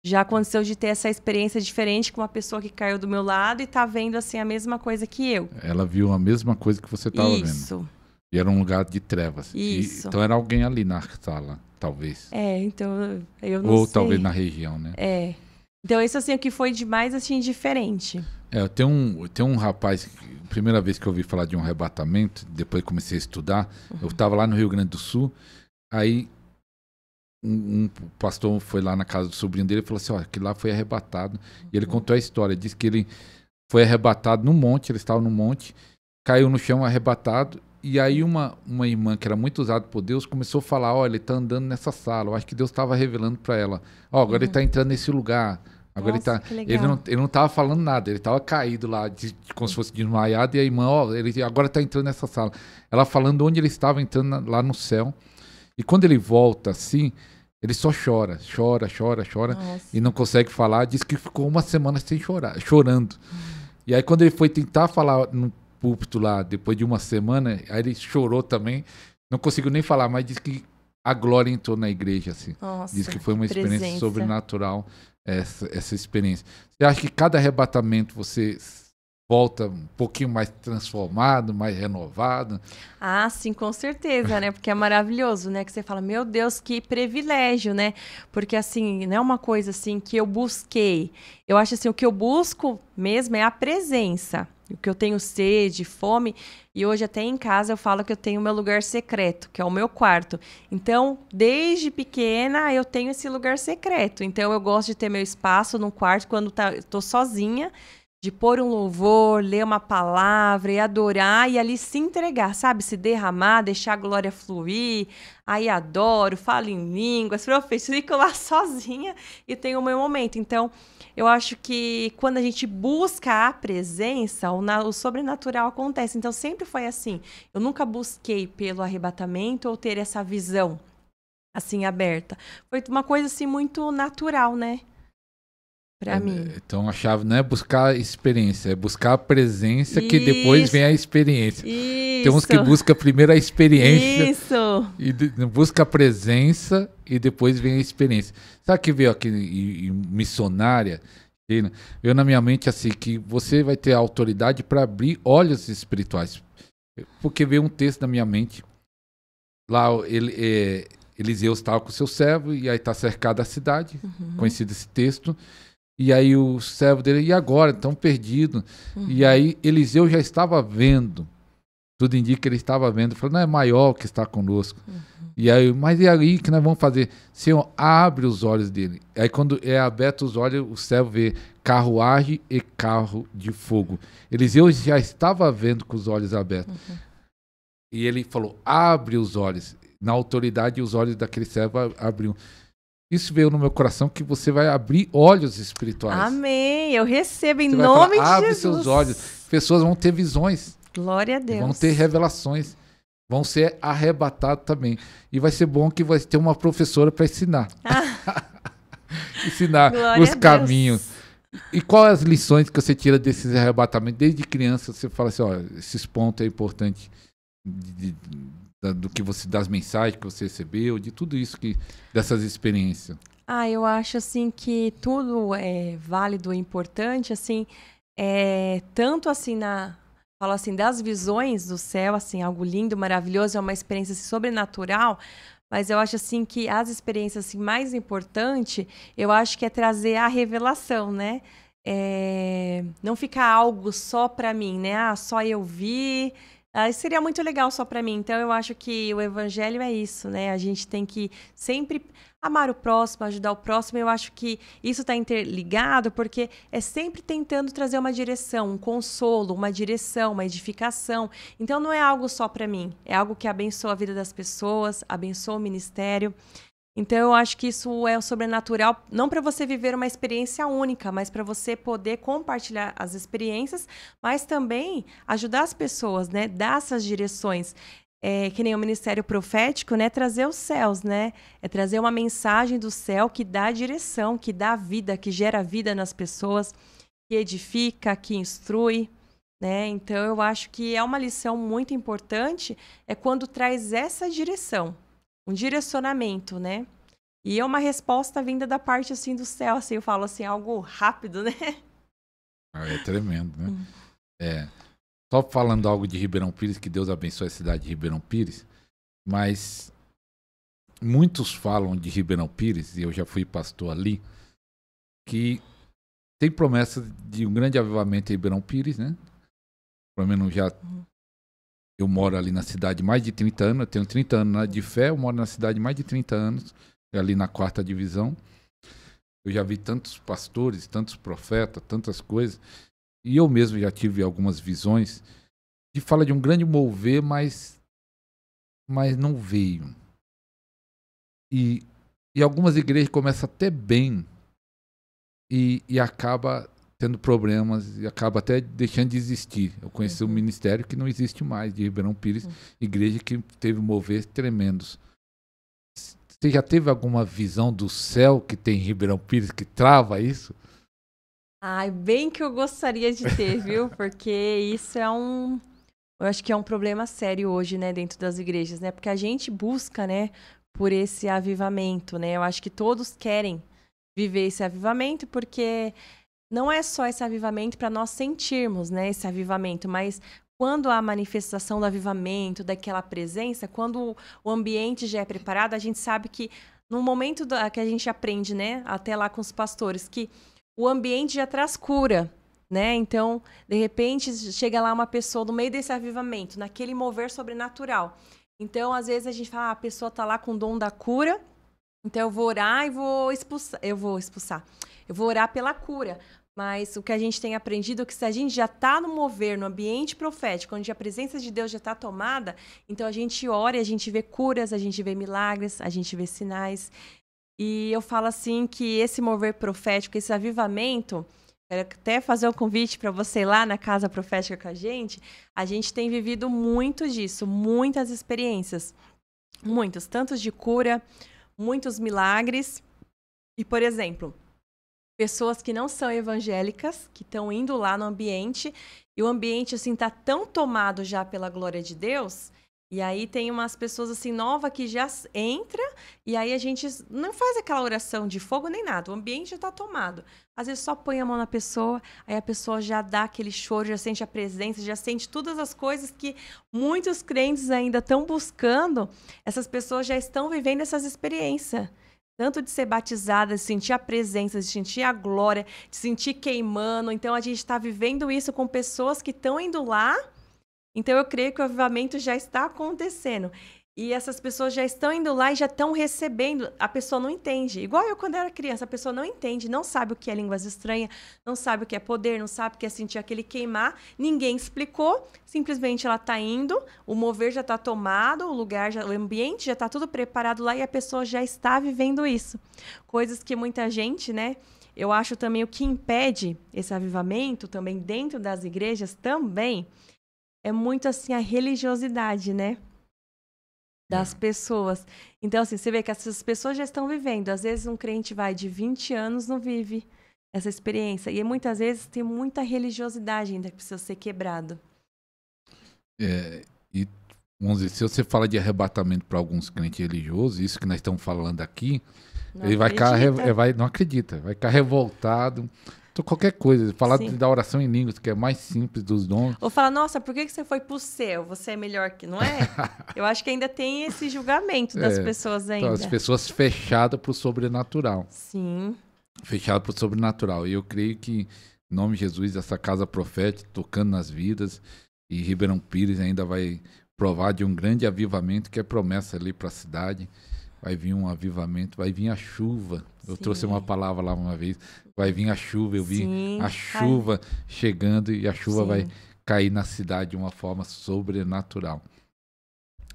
Já aconteceu de ter essa experiência diferente com uma pessoa que caiu do meu lado e tá vendo assim a mesma coisa que eu. Ela viu a mesma coisa que você tava Isso. vendo. Isso. E era um lugar de trevas. Isso. E, então era alguém ali na sala, talvez. É, então eu não Ou sei. Ou talvez na região, né? É. Então isso assim o que foi de mais assim diferente. É, tem um, tem um rapaz, primeira vez que eu ouvi falar de um arrebatamento, depois comecei a estudar, uhum. eu estava lá no Rio Grande do Sul, aí um, um, pastor foi lá na casa do sobrinho dele e falou assim, ó, que lá foi arrebatado. E ele uhum. contou a história, disse que ele foi arrebatado num monte, ele estava num monte, caiu no chão arrebatado, e aí uma, uma irmã que era muito usada por Deus começou a falar, olha, ele está andando nessa sala, eu acho que Deus estava revelando para ela, ó, agora tá uhum. ele está entrando nesse lugar, Agora Nossa, ele, tá, ele, não, ele não tava falando nada, ele tava caído lá, de, como se fosse desmaiado, e a irmã, ó, ele agora tá entrando nessa sala. Ela falando onde ele estava entrando na, lá no céu. E quando ele volta assim, ele só chora, chora, chora, chora, Nossa. e não consegue falar. Diz que ficou uma semana sem chorar, chorando. Hum. E aí quando ele foi tentar falar no púlpito lá, depois de uma semana, aí ele chorou também, não conseguiu nem falar, mas diz que a glória entrou na igreja, assim. Nossa, Diz que foi uma que experiência sobrenatural essa, essa experiência? Você acha que cada arrebatamento você volta um pouquinho mais transformado, mais renovado? Ah, sim, com certeza, né? Porque é maravilhoso, né? Que você fala, meu Deus, que privilégio, né? Porque assim, não é uma coisa assim que eu busquei. Eu acho assim, o que eu busco mesmo é a presença o que eu tenho sede, fome. E hoje, até em casa, eu falo que eu tenho meu lugar secreto, que é o meu quarto. Então, desde pequena, eu tenho esse lugar secreto. Então, eu gosto de ter meu espaço no quarto quando tá, tô sozinha, de pôr um louvor, ler uma palavra e adorar e ali se entregar, sabe? Se derramar, deixar a glória fluir. Aí adoro, falo em línguas, profetizo, fico lá sozinha e tenho o meu momento. Então eu acho que quando a gente busca a presença, o, na, o sobrenatural acontece. Então sempre foi assim. Eu nunca busquei pelo arrebatamento ou ter essa visão assim aberta. Foi uma coisa assim muito natural, né? é, mim. Então a chave não é buscar a experiência, é buscar a presença Isso. que depois vem a experiência. Isso. Tem uns que buscar primeiro a experiência. Isso. E de, busca a presença e depois vem a experiência. Sabe que veio aqui em e missionária? Eu na minha mente assim que você vai ter autoridade para abrir olhos espirituais. Porque veio um texto na minha mente. Lá ele, é, Eliseu estava com seu servo e aí está cercada a cidade, uhum. conhecido esse texto. E aí o servo dele, e agora? Estão perdidos. Uhum. E aí Eliseu já estava vendo. Tudo indica que ele estava vendo. Falou, não, é maior que está conosco. Uhum. E aí, mas e aí que nós vamos fazer? Senhor, abre os olhos dele. Aí quando é aberto os olhos, o servo vê carruagem e carro de fogo. Eliseu já estava vendo com os olhos abertos. Uhum. E ele falou, abre os olhos. Na autoridade, os olhos daquele servo abriam. Isso veio no meu coração que você vai abrir olhos espirituais. Amém. Eu recebo em você nome falar, de abre Jesus. Abre seus olhos. Pessoas vão ter visões. Glória a Deus. Vão ter revelações. Vão ser arrebatados também. E vai ser bom que vai ter uma professora para ensinar. Ah. ensinar Glória os caminhos. E quais as lições que você tira desses arrebatamentos? Desde criança você fala assim, ó, esses pontos é importante de, de, da, do que você das mensagens que você recebeu, de tudo isso que dessas experiências? Ah, eu acho assim que tudo é válido, importante, assim, é, tanto assim na falo assim das visões do céu, assim, algo lindo, maravilhoso, é uma experiência assim, sobrenatural, mas eu acho assim que as experiências assim, mais importantes, eu acho que é trazer a revelação, né? É... não ficar algo só para mim, né? Ah, só eu vi, ah, seria muito legal só para mim. Então, eu acho que o evangelho é isso, né? A gente tem que sempre amar o próximo, ajudar o próximo. Eu acho que isso está interligado porque é sempre tentando trazer uma direção, um consolo, uma direção, uma edificação. Então, não é algo só para mim, é algo que abençoa a vida das pessoas, abençoa o ministério. Então eu acho que isso é sobrenatural, não para você viver uma experiência única, mas para você poder compartilhar as experiências, mas também ajudar as pessoas, né? Dar essas direções. É, que nem o ministério profético, né? Trazer os céus, né? É trazer uma mensagem do céu que dá direção, que dá vida, que gera vida nas pessoas, que edifica, que instrui. Né? Então eu acho que é uma lição muito importante é quando traz essa direção, um direcionamento, né? E é uma resposta vinda da parte assim do céu, assim, eu falo assim, algo rápido, né? Ah, é tremendo, né? Hum. É. Só falando algo de Ribeirão Pires, que Deus abençoe a cidade de Ribeirão Pires, mas muitos falam de Ribeirão Pires, e eu já fui pastor ali, que tem promessa de um grande avivamento em Ribeirão Pires, né? Pelo menos já hum eu moro ali na cidade mais de 30 anos, eu tenho 30 anos de fé, eu moro na cidade mais de 30 anos, é ali na quarta divisão. Eu já vi tantos pastores, tantos profetas, tantas coisas, e eu mesmo já tive algumas visões que fala de um grande mover, mas mas não veio. E, e algumas igrejas começam até bem e, e acaba tendo problemas e acaba até deixando de existir. Eu conheci uhum. um ministério que não existe mais, de Ribeirão Pires, uhum. igreja que teve mover tremendos. Você já teve alguma visão do céu que tem em Ribeirão Pires que trava isso? Ai, bem que eu gostaria de ter, viu? Porque isso é um. Eu acho que é um problema sério hoje, né, dentro das igrejas, né? Porque a gente busca, né, por esse avivamento, né? Eu acho que todos querem viver esse avivamento porque não é só esse avivamento para nós sentirmos, né, esse avivamento, mas quando há manifestação do avivamento, daquela presença, quando o ambiente já é preparado, a gente sabe que no momento da, que a gente aprende, né, até lá com os pastores, que o ambiente já traz cura, né? Então, de repente, chega lá uma pessoa no meio desse avivamento, naquele mover sobrenatural. Então, às vezes a gente fala, ah, a pessoa está lá com o dom da cura, então eu vou orar e vou expulsar, eu vou expulsar. Eu vou orar pela cura, mas o que a gente tem aprendido é que se a gente já está no mover, no ambiente profético, onde a presença de Deus já está tomada, então a gente ora e a gente vê curas, a gente vê milagres, a gente vê sinais. E eu falo assim que esse mover profético, esse avivamento, quero até fazer um convite para você ir lá na casa profética com a gente. A gente tem vivido muito disso, muitas experiências, muitos, tantos de cura, muitos milagres. E, por exemplo, pessoas que não são evangélicas, que estão indo lá no ambiente, e o ambiente, assim, tá tão tomado já pela glória de Deus, e aí tem umas pessoas assim nova que já entra e aí a gente não faz aquela oração de fogo nem nada. O ambiente já está tomado. Às vezes só põe a mão na pessoa, aí a pessoa já dá aquele choro, já sente a presença, já sente todas as coisas que muitos crentes ainda estão buscando. Essas pessoas já estão vivendo essas experiências tanto de ser batizada, de sentir a presença, de sentir a glória, de sentir queimando. Então a gente está vivendo isso com pessoas que estão indo lá. Então eu creio que o avivamento já está acontecendo. E essas pessoas já estão indo lá e já estão recebendo. A pessoa não entende. Igual eu quando era criança, a pessoa não entende, não sabe o que é línguas estranhas, não sabe o que é poder, não sabe o que é sentir aquele queimar. Ninguém explicou. Simplesmente ela está indo, o mover já está tomado, o lugar, já, o ambiente já está tudo preparado lá e a pessoa já está vivendo isso. Coisas que muita gente, né? Eu acho também o que impede esse avivamento também dentro das igrejas também é muito assim a religiosidade, né? das é. pessoas. Então, assim, você vê que essas pessoas já estão vivendo. Às vezes, um crente vai de 20 anos não vive essa experiência. E muitas vezes tem muita religiosidade ainda que precisa ser quebrado. É, e, vamos dizer, se você fala de arrebatamento para alguns crentes religiosos, isso que nós estamos falando aqui, não ele acredita. vai ficar, vai, não acredita, vai ficar revoltado. Então, qualquer coisa, falar de da oração em línguas, que é mais simples dos dons. Ou falar, nossa, por que você foi pro céu? Você é melhor que, não é? Eu acho que ainda tem esse julgamento das é, pessoas então, ainda. Então, as pessoas fechadas pro sobrenatural. Sim. Fechadas pro sobrenatural. E eu creio que, em nome de Jesus, essa casa profética tocando nas vidas, e Ribeirão Pires ainda vai provar de um grande avivamento que é promessa ali para a cidade vai vir um avivamento, vai vir a chuva. Eu Sim. trouxe uma palavra lá uma vez, vai vir a chuva, eu vi a chuva chegando e a chuva Sim. vai cair na cidade de uma forma sobrenatural.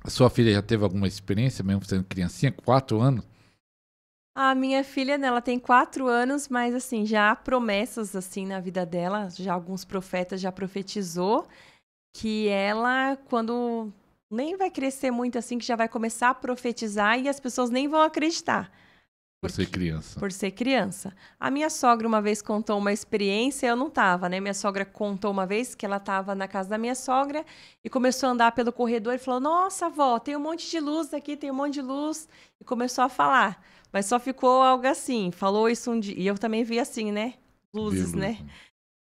A sua filha já teve alguma experiência, mesmo sendo criancinha, quatro anos? A minha filha, né, ela tem quatro anos, mas assim, já há promessas assim na vida dela, já alguns profetas já profetizou que ela, quando nem vai crescer muito assim que já vai começar a profetizar e as pessoas nem vão acreditar. Por ser criança. Por ser criança. A minha sogra uma vez contou uma experiência, eu não estava, né? Minha sogra contou uma vez que ela estava na casa da minha sogra e começou a andar pelo corredor e falou: Nossa, vó, tem um monte de luz aqui, tem um monte de luz. E começou a falar. Mas só ficou algo assim. Falou isso um dia. E eu também vi assim, né? Luzes, né? Assim.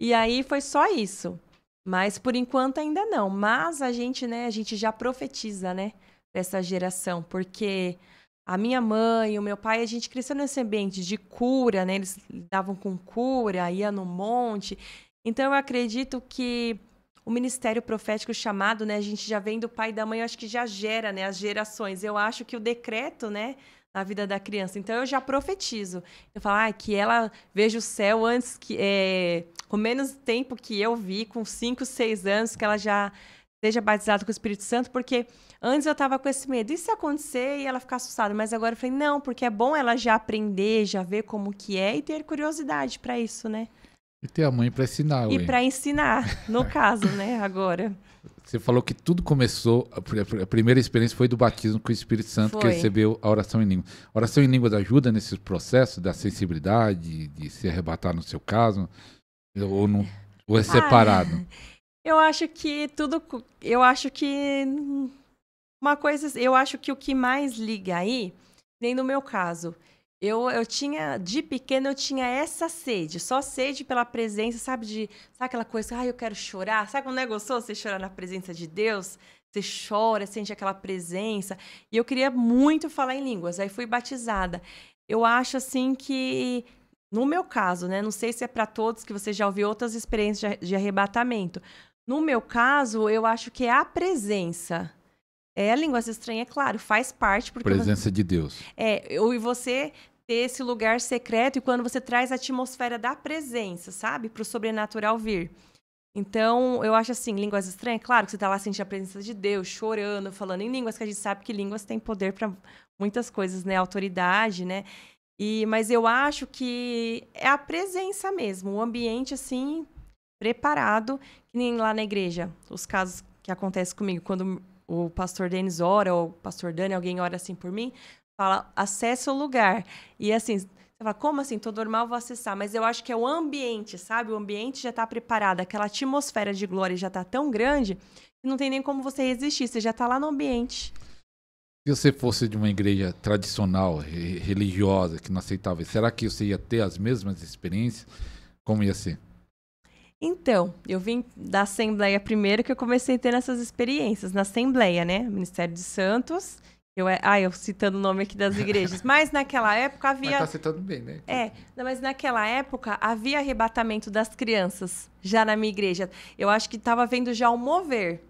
E aí foi só isso. Mas por enquanto ainda não. Mas a gente, né, a gente já profetiza, né, dessa geração, porque a minha mãe, o meu pai, a gente cresceu nesse ambiente de cura, né? Eles davam com cura, ia no monte. Então eu acredito que o ministério profético chamado, né, a gente já vem do pai e da mãe, eu acho que já gera, né, as gerações. Eu acho que o decreto, né, na vida da criança. Então eu já profetizo. Eu falo ah, que ela veja o céu antes que é, com menos tempo que eu vi, com 5, 6 anos, que ela já seja batizada com o Espírito Santo, porque antes eu estava com esse medo. E se acontecer e ela ficar assustada? Mas agora eu falei, não, porque é bom ela já aprender, já ver como que é e ter curiosidade para isso, né? E ter a mãe para ensinar. E para ensinar, no caso, né, agora. Você falou que tudo começou, a primeira experiência foi do batismo com o Espírito Santo, foi. que recebeu a oração em línguas. A oração em línguas ajuda nesse processo da sensibilidade, de se arrebatar no seu caso, ou, não, ou é ah, separado? Ah, eu acho que tudo, eu acho que hum, uma coisa, eu acho que o que mais liga aí, nem no meu caso, eu, eu tinha, de pequena, eu tinha essa sede, só sede pela presença, sabe? De, sabe aquela coisa, ah, eu quero chorar. Sabe quando é gostoso você chorar na presença de Deus? Você chora, sente aquela presença. E eu queria muito falar em línguas, aí fui batizada. Eu acho, assim, que, no meu caso, né? Não sei se é para todos que você já ouviu outras experiências de arrebatamento. No meu caso, eu acho que é a presença. É, a língua estranha, é claro, faz parte. Porque Presença de Deus. É, eu e você ter esse lugar secreto e quando você traz a atmosfera da presença, sabe? Para o sobrenatural vir. Então, eu acho assim, línguas estranhas, claro que você está lá sentindo a presença de Deus, chorando, falando em línguas, que a gente sabe que línguas têm poder para muitas coisas, né? Autoridade, né? E, mas eu acho que é a presença mesmo, o ambiente assim preparado, que nem lá na igreja, os casos que acontecem comigo, quando o pastor Denis ora, ou o pastor Dani, alguém ora assim por mim, fala acessa o lugar. E assim, você fala, como assim? Tô normal, vou acessar. Mas eu acho que é o ambiente, sabe? O ambiente já está preparado, aquela atmosfera de glória já está tão grande que não tem nem como você resistir, você já está lá no ambiente. Se você fosse de uma igreja tradicional, re religiosa, que não aceitava será que você ia ter as mesmas experiências? Como ia ser? Então, eu vim da Assembleia primeiro que eu comecei a ter essas experiências, na Assembleia, né? Ministério de Santos eu, ah, eu citando o nome aqui das igrejas. Mas naquela época havia. Mas tá citando bem, né? É, não, mas naquela época havia arrebatamento das crianças já na minha igreja. Eu acho que estava vendo já o mover.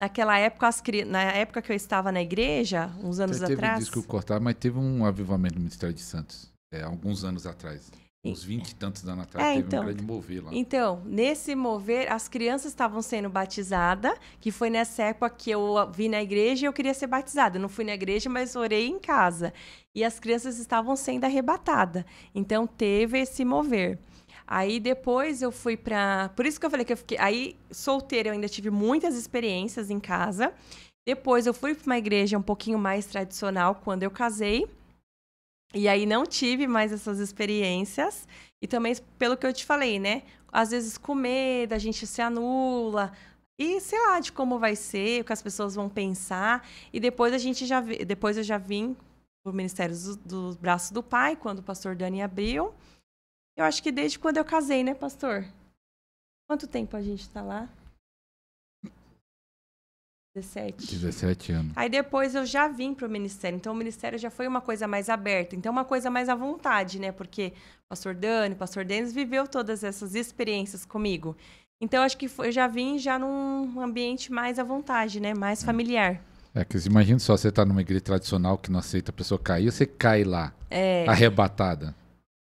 Naquela época, as, na época que eu estava na igreja, uns anos Você teve atrás. que desculpa cortar, mas teve um avivamento no Ministério de Santos, é, alguns anos atrás. Uns 20 e tantos anos atrás, é, teve então, um grande mover lá. Então, nesse mover, as crianças estavam sendo batizadas, que foi nessa época que eu vi na igreja e eu queria ser batizada. Eu não fui na igreja, mas orei em casa. E as crianças estavam sendo arrebatadas. Então, teve esse mover. Aí depois eu fui para. Por isso que eu falei que eu fiquei. Aí, solteira, eu ainda tive muitas experiências em casa. Depois eu fui para uma igreja um pouquinho mais tradicional quando eu casei. E aí não tive mais essas experiências. E também pelo que eu te falei, né? Às vezes com medo, a gente se anula. E sei lá de como vai ser, o que as pessoas vão pensar. E depois a gente já depois eu já vim pro Ministério dos do Braços do Pai, quando o pastor Dani abriu. Eu acho que desde quando eu casei, né, pastor? Quanto tempo a gente está lá? 17. 17 anos. Aí depois eu já vim para o ministério. Então o ministério já foi uma coisa mais aberta, então uma coisa mais à vontade, né? Porque o pastor Dani, o pastor Denis viveu todas essas experiências comigo. Então acho que foi, eu já vim já num ambiente mais à vontade, né? Mais é. familiar. É, que imagina só, você tá numa igreja tradicional que não aceita a pessoa cair, você cai lá, é. arrebatada.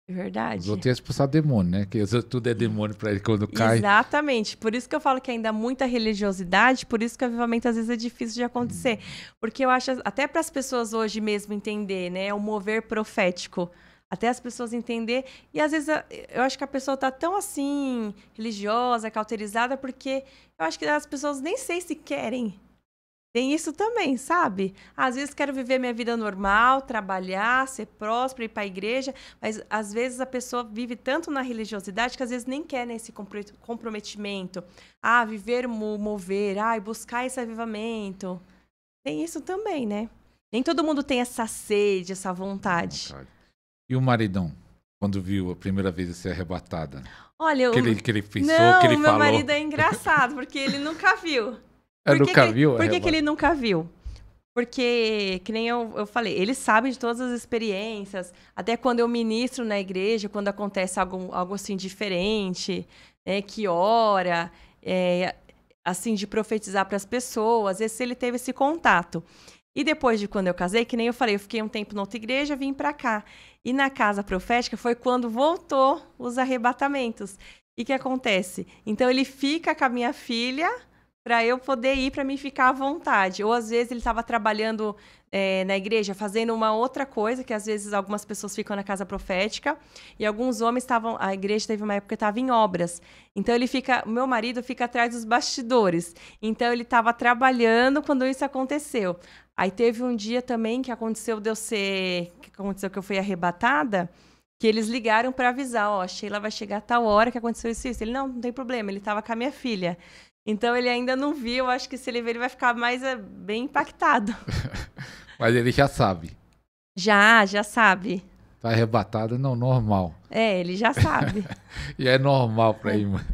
É verdade. Os outros é expulsar demônio, né? Que tudo é demônio para ele quando cai. Exatamente. Por isso que eu falo que ainda há muita religiosidade, por isso que o avivamento às vezes é difícil de acontecer. Porque eu acho, até para as pessoas hoje mesmo entender, né? É o mover profético. Até as pessoas entender. E às vezes eu acho que a pessoa tá tão assim, religiosa, cauterizada, porque eu acho que as pessoas nem sei se querem tem isso também, sabe? Às vezes quero viver minha vida normal, trabalhar, ser próspera, ir para a igreja, mas às vezes a pessoa vive tanto na religiosidade que às vezes nem quer nesse né, comprometimento. Ah, viver, mover, ah, buscar esse avivamento. Tem isso também, né? Nem todo mundo tem essa sede, essa vontade. E o maridão, quando viu a primeira vez ser arrebatada? Olha, que, ele, que ele pensou, não, que ele meu marido é engraçado, porque ele nunca viu. É, por nunca que, viu? Por é que, que ele nunca viu? Porque, que nem eu, eu falei, ele sabe de todas as experiências, até quando eu ministro na igreja, quando acontece algo, algo assim diferente, né, que ora, é, assim, de profetizar para as pessoas, esse ele teve esse contato. E depois de quando eu casei, que nem eu falei, eu fiquei um tempo na outra igreja, vim para cá. E na casa profética foi quando voltou os arrebatamentos. E que acontece? Então ele fica com a minha filha para eu poder ir, para mim ficar à vontade. Ou às vezes ele estava trabalhando é, na igreja, fazendo uma outra coisa, que às vezes algumas pessoas ficam na casa profética, e alguns homens estavam. A igreja teve uma época que estava em obras. Então ele fica. Meu marido fica atrás dos bastidores. Então ele estava trabalhando quando isso aconteceu. Aí teve um dia também que aconteceu de eu ser. Que aconteceu que eu fui arrebatada que eles ligaram para avisar, ó, oh, Sheila vai chegar a tal hora que aconteceu isso, isso. Ele, não, não tem problema, ele estava com a minha filha. Então ele ainda não viu, acho que se ele ver ele vai ficar mais é, bem impactado. Mas ele já sabe. Já, já sabe. Tá arrebatado, não, normal. É, ele já sabe. e é normal pra é. ir. mano.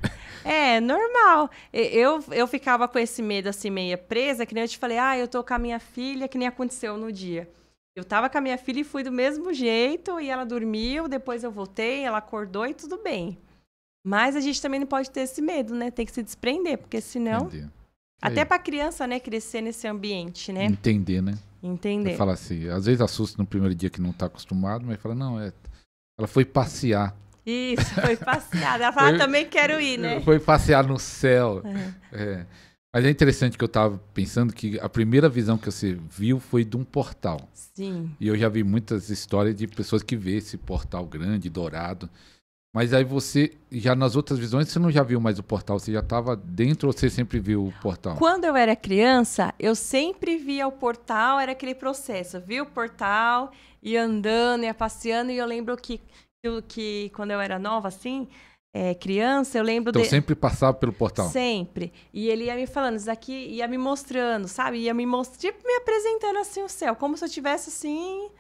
É, normal. Eu, eu ficava com esse medo assim, meia presa, que nem eu te falei, ah, eu tô com a minha filha, que nem aconteceu no dia. Eu tava com a minha filha e fui do mesmo jeito, e ela dormiu, depois eu voltei, ela acordou e tudo bem. Mas a gente também não pode ter esse medo, né? Tem que se desprender, porque senão. Entendi. Até é. para criança, né, crescer nesse ambiente, né? Entender, né? Entender. Fala assim, às vezes assusta no primeiro dia que não está acostumado, mas fala, não, é... ela foi passear. Isso, foi passear. Ela fala, ah, foi, também quero ir, né? Foi passear no céu. É. É. Mas é interessante que eu estava pensando que a primeira visão que você viu foi de um portal. Sim. E eu já vi muitas histórias de pessoas que vê esse portal grande, dourado. Mas aí você, já nas outras visões, você não já viu mais o portal, você já estava dentro ou você sempre viu o portal? Quando eu era criança, eu sempre via o portal, era aquele processo, via o portal, ia andando, ia passeando, e eu lembro que, que quando eu era nova, assim, é, criança, eu lembro... Então de... sempre passava pelo portal? Sempre. E ele ia me falando, isso daqui, ia me mostrando, sabe? Ia me mostrando, tipo, me apresentando assim o céu, como se eu tivesse assim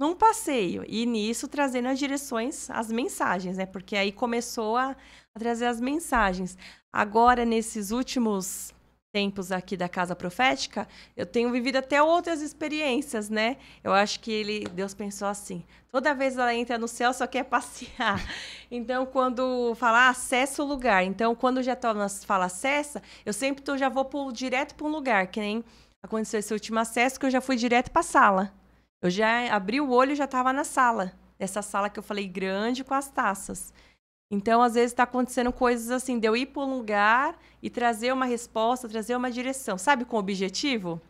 num passeio. E nisso trazendo as direções, as mensagens, né? Porque aí começou a, a trazer as mensagens. Agora, nesses últimos tempos aqui da Casa Profética, eu tenho vivido até outras experiências, né? Eu acho que ele, Deus pensou assim: toda vez ela entra no céu só quer passear. Então, quando falar acessa o lugar, então quando já Thomas fala acessa, eu sempre tô, já vou pro, direto para um lugar, que nem aconteceu esse último acesso que eu já fui direto para a sala. Eu já abri o olho e já estava na sala. Essa sala que eu falei grande com as taças. Então, às vezes, está acontecendo coisas assim, de eu ir para um lugar e trazer uma resposta, trazer uma direção, sabe, com objetivo?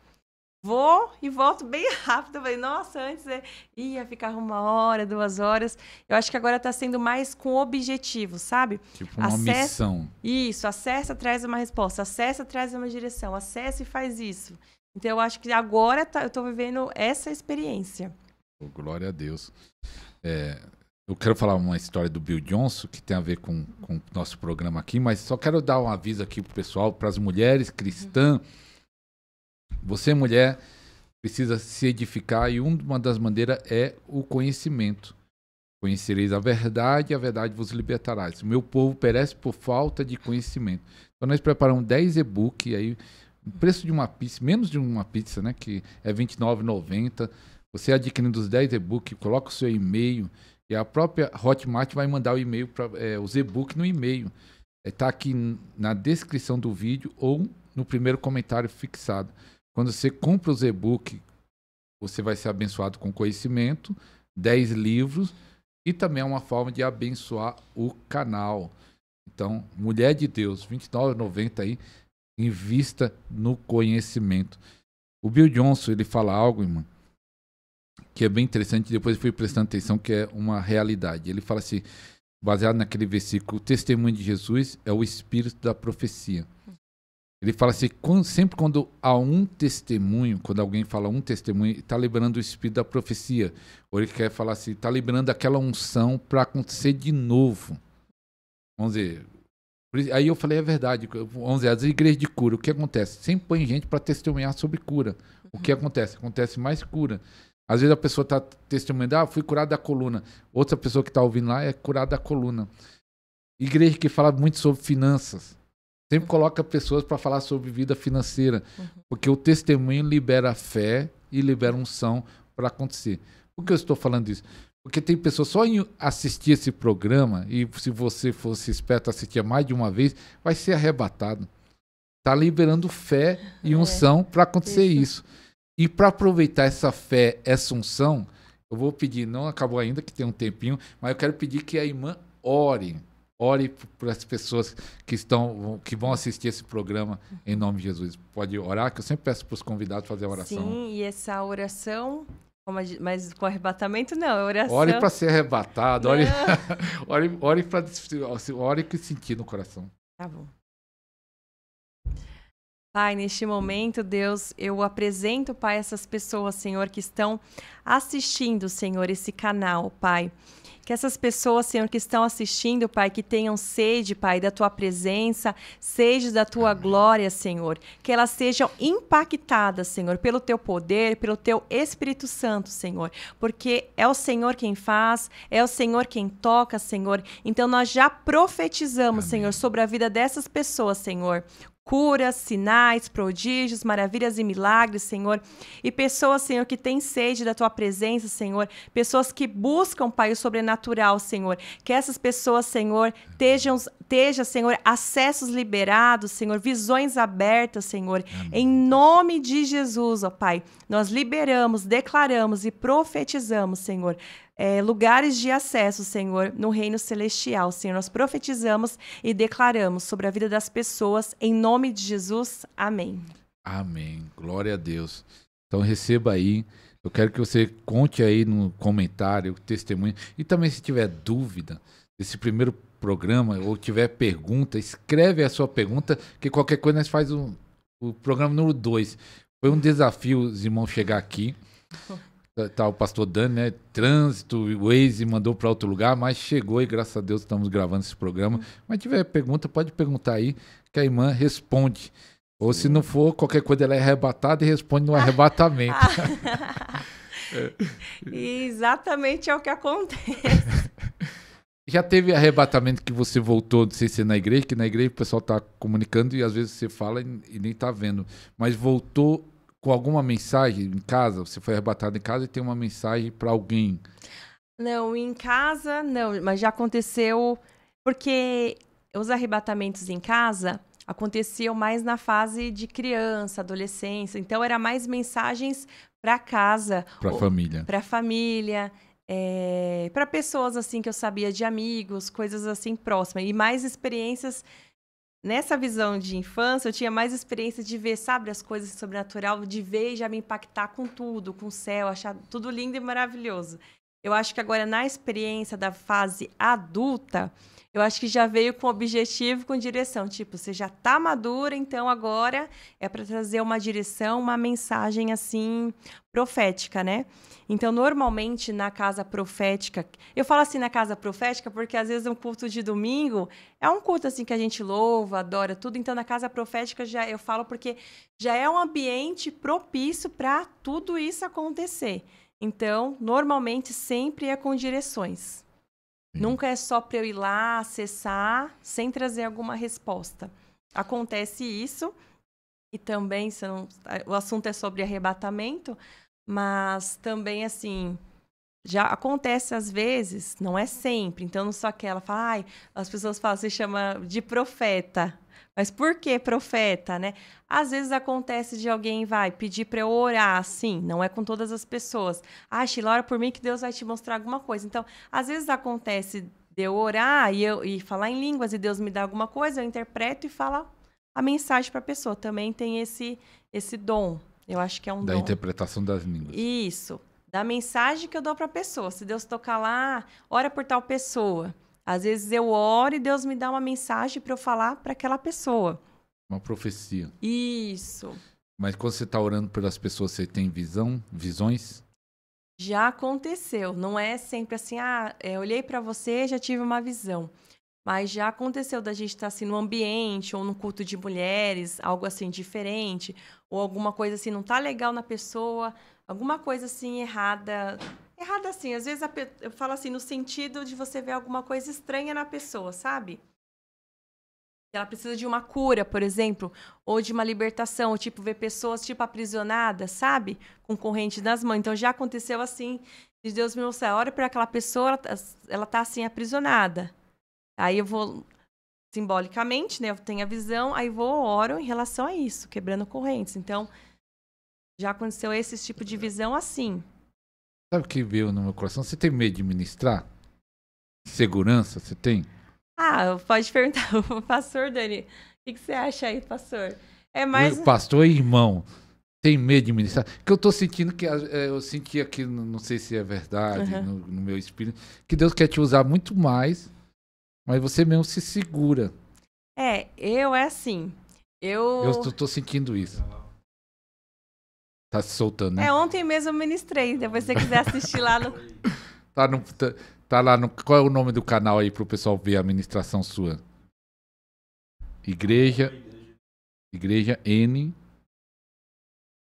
Vou e volto bem rápido. falei, nossa, antes é... ia ficar uma hora, duas horas. Eu acho que agora está sendo mais com objetivo, sabe? Tipo uma acessa... missão. Isso, acessa, traz uma resposta, acessa, traz uma direção, acessa e faz isso. Então eu acho que agora tá, eu estou vivendo essa experiência. Glória a Deus. É, eu quero falar uma história do Bill Johnson que tem a ver com o nosso programa aqui, mas só quero dar um aviso aqui pro pessoal, para as mulheres cristãs. Você, mulher, precisa se edificar e uma das maneiras é o conhecimento. Conhecereis a verdade e a verdade vos libertará. O meu povo perece por falta de conhecimento. Então nós preparamos 10 e books aí preço de uma pizza, menos de uma pizza, né? Que é R$29,90. Você adquirindo os 10 e-book, coloca o seu e-mail. E a própria Hotmart vai mandar o e-mail para é, os e-book no e-mail. Está é, tá aqui na descrição do vídeo ou no primeiro comentário fixado. Quando você compra os e-book, você vai ser abençoado com conhecimento, 10 livros e também é uma forma de abençoar o canal. Então, Mulher de Deus, R$29,90 aí. Invista no conhecimento. O Bill Johnson, ele fala algo, irmão, que é bem interessante, depois eu fui prestando atenção, que é uma realidade. Ele fala assim, baseado naquele versículo, o testemunho de Jesus é o espírito da profecia. Ele fala assim, quando, sempre quando há um testemunho, quando alguém fala um testemunho, está liberando o espírito da profecia. Ou ele quer falar assim, está liberando aquela unção para acontecer de novo. Vamos dizer, Aí eu falei, é verdade, 11 as igrejas de cura, o que acontece? Sempre põe gente para testemunhar sobre cura. O que uhum. acontece? Acontece mais cura. Às vezes a pessoa está testemunhando, ah, fui curado da coluna. Outra pessoa que está ouvindo lá é curada da coluna. Igreja que fala muito sobre finanças. Sempre uhum. coloca pessoas para falar sobre vida financeira. Uhum. Porque o testemunho libera fé e libera unção para acontecer. Por que eu estou falando isso? Porque tem pessoas só em assistir esse programa, e se você fosse esperto assistir mais de uma vez, vai ser arrebatado. Está liberando fé e é, unção é, para acontecer isso. isso. E para aproveitar essa fé, essa unção, eu vou pedir, não acabou ainda, que tem um tempinho, mas eu quero pedir que a irmã ore. Ore para as pessoas que estão, que vão assistir esse programa em nome de Jesus. Pode orar, que eu sempre peço para os convidados fazer a oração. Sim, e essa oração mas com arrebatamento não, é oração. Ore para ser arrebatado, ore, ore, ore para ore que sentir no coração. Tá bom. Pai, neste momento, Deus, eu apresento, Pai, essas pessoas, Senhor, que estão assistindo, Senhor, esse canal, Pai. Que essas pessoas, Senhor, que estão assistindo, Pai, que tenham sede, Pai, da Tua presença, sede da Tua glória, Senhor. Que elas sejam impactadas, Senhor, pelo Teu poder, pelo Teu Espírito Santo, Senhor. Porque é o Senhor quem faz, é o Senhor quem toca, Senhor. Então nós já profetizamos, Amém. Senhor, sobre a vida dessas pessoas, Senhor curas, sinais, prodígios, maravilhas e milagres, Senhor. E pessoas, Senhor, que têm sede da tua presença, Senhor. Pessoas que buscam, Pai, o sobrenatural, Senhor. Que essas pessoas, Senhor, estejam esteja, Senhor, acessos liberados, Senhor, visões abertas, Senhor. Amém. Em nome de Jesus, ó Pai, nós liberamos, declaramos e profetizamos, Senhor. É, lugares de acesso, Senhor, no reino celestial, Senhor. Nós profetizamos e declaramos sobre a vida das pessoas, em nome de Jesus. Amém. Amém. Glória a Deus. Então receba aí. Eu quero que você conte aí no comentário, testemunho. E também se tiver dúvida esse primeiro programa ou tiver pergunta, escreve a sua pergunta, que qualquer coisa nós faz o, programa número 2. Foi um desafio Zimão, chegar aqui. Tá, o pastor Dani, né? Trânsito, o Waze mandou para outro lugar, mas chegou e graças a Deus estamos gravando esse programa. Mas tiver pergunta, pode perguntar aí, que a irmã responde. Ou se não for, qualquer coisa ela é arrebatada e responde no arrebatamento. É. exatamente é o que acontece. Já teve arrebatamento que você voltou, não sei se é na igreja, que na igreja o pessoal está comunicando e às vezes você fala e, nem está vendo. Mas voltou com alguma mensagem em casa? Você foi arrebatado em casa e tem uma mensagem para alguém? Não, em casa não, mas já aconteceu. Porque os arrebatamentos em casa aconteciam mais na fase de criança, adolescência. Então, era mais mensagens para casa. Para a família. Para a família é, eh, para pessoas assim que eu sabia de amigos, coisas assim próximas e mais experiências nessa visão de infância, eu tinha mais experiência de ver, sabe, as coisas sobrenatural, de ver e já me impactar com tudo, com o céu, achar tudo lindo e maravilhoso. Eu acho que agora, na experiência da fase adulta, eu acho que já veio com objetivo, com direção. Tipo, você já está madura, então agora é para trazer uma direção, uma mensagem assim profética, né? Então, normalmente na casa profética, eu falo assim na casa profética porque às vezes um culto de domingo é um culto assim que a gente louva, adora tudo. Então, na casa profética já eu falo porque já é um ambiente propício para tudo isso acontecer. Então, normalmente sempre é com direções. Hum. Nunca é só para eu ir lá acessar sem trazer alguma resposta. Acontece isso e também não, o assunto é sobre arrebatamento, mas também assim já acontece às vezes, não é sempre. Então não só aquela, fala, ai, as pessoas falam, se chama de profeta. Mas por que profeta, né? Às vezes acontece de alguém vai pedir para eu orar, assim, não é com todas as pessoas. Ah, Sheila, ora por mim que Deus vai te mostrar alguma coisa. Então, às vezes acontece de eu orar e, eu, e falar em línguas e Deus me dá alguma coisa, eu interpreto e falo a mensagem para a pessoa. Também tem esse, esse dom. Eu acho que é um da dom. Da interpretação das línguas. Isso. Da mensagem que eu dou para a pessoa. Se Deus tocar lá, ora por tal pessoa. Às vezes eu oro e Deus me dá uma mensagem para eu falar para aquela pessoa. Uma profecia. Isso. Mas quando você está orando pelas pessoas, você tem visão, visões? Já aconteceu. Não é sempre assim, ah, é, olhei para você, já tive uma visão. Mas já aconteceu da gente estar tá assim no ambiente ou no culto de mulheres, algo assim diferente, ou alguma coisa assim não tá legal na pessoa, alguma coisa assim errada Errado assim, às vezes pe... eu falo assim, no sentido de você ver alguma coisa estranha na pessoa, sabe? Ela precisa de uma cura, por exemplo, ou de uma libertação, ou tipo, ver pessoas, tipo, aprisionadas, sabe? Com corrente nas mãos. Então já aconteceu assim. De Deus me mostrar, olha para aquela pessoa, ela, tá, ela tá assim, aprisionada. Aí eu vou simbolicamente, né? Eu tenho a visão, aí vou oro em relação a isso, quebrando correntes. Então, já aconteceu esse tipo de uhum. visão assim. Sabe o que veio no meu coração? Você tem medo de ministrar? Segurança, você tem? Ah, pode perguntar o pastor, Dani. O que, você acha aí, pastor? É mais. pastor e é irmão. Tem medo de ministrar? Que eu tô sentindo que. Eh, eu senti aqui, não sei se é verdade, uhum. no, no meu espírito, que Deus quer te usar muito mais, mas você mesmo se segura. É, eu é assim. Eu. Eu tô, tô sentindo isso. Tá se soltando, né? É, ontem mesmo eu ministrei. Depois se você quiser assistir lá no. tá, no tá, tá, lá no. Qual é o nome do canal aí pro pessoal ver a ministração sua? Igreja. Igreja N.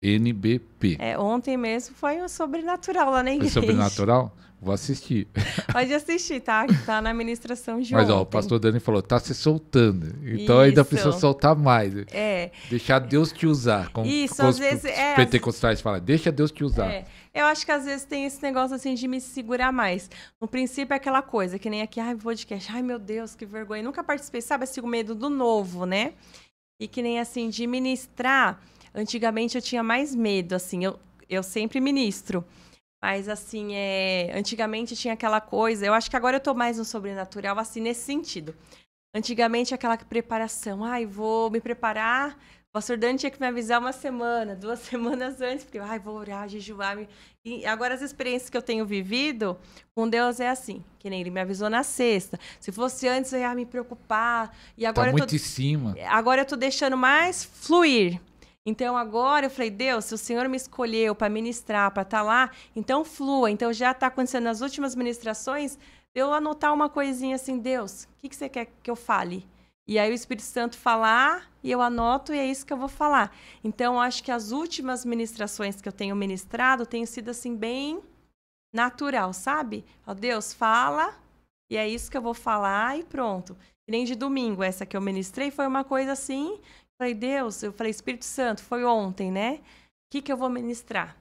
NBP. É, ontem mesmo foi um Sobrenatural lá na igreja. Foi sobrenatural? Vou assistir. Pode assistir, tá? Que tá na administração de Mas ontem. ó, o pastor Dani falou, tá se soltando. Então Isso. ainda precisa soltar mais. É. Deixar Deus te usar. Como Isso, às vezes... É, pentecostais as... falam, deixa Deus te usar. É. Eu acho que às vezes tem esse negócio assim de me segurar mais. No princípio é aquela coisa, que nem aqui, ai, vou de cash, ai meu Deus, que vergonha. nunca participei, sabe? Assim, o medo do novo, né? E que nem assim, de ministrar Antigamente eu tinha mais medo, assim, eu, eu sempre ministro. Mas, assim, é... antigamente tinha aquela coisa. Eu acho que agora eu tô mais no sobrenatural, assim, nesse sentido. Antigamente aquela preparação. Ai, vou me preparar. O pastor Dani tinha que me avisar uma semana, duas semanas antes, porque ai, vou orar, jejuar. Me... E agora as experiências que eu tenho vivido com Deus é assim, que nem ele me avisou na sexta. Se fosse antes, eu ia me preocupar. E tá agora tá muito tô... em cima. Agora eu tô deixando mais fluir. Então agora eu falei, Deus, se o Senhor me escolheu para ministrar, para estar tá lá, então flua. Então já está acontecendo nas últimas ministrações, eu anotar uma coisinha assim, Deus, o que, que você quer que eu fale? E aí o Espírito Santo falar e eu anoto e é isso que eu vou falar. Então acho que as últimas ministrações que eu tenho ministrado têm sido assim bem natural, sabe? Ó, Deus fala e é isso que eu vou falar e pronto. E nem de domingo essa que eu ministrei foi uma coisa assim Falei, Deus, eu falei, Espírito Santo, foi ontem, né? O que, que eu vou ministrar?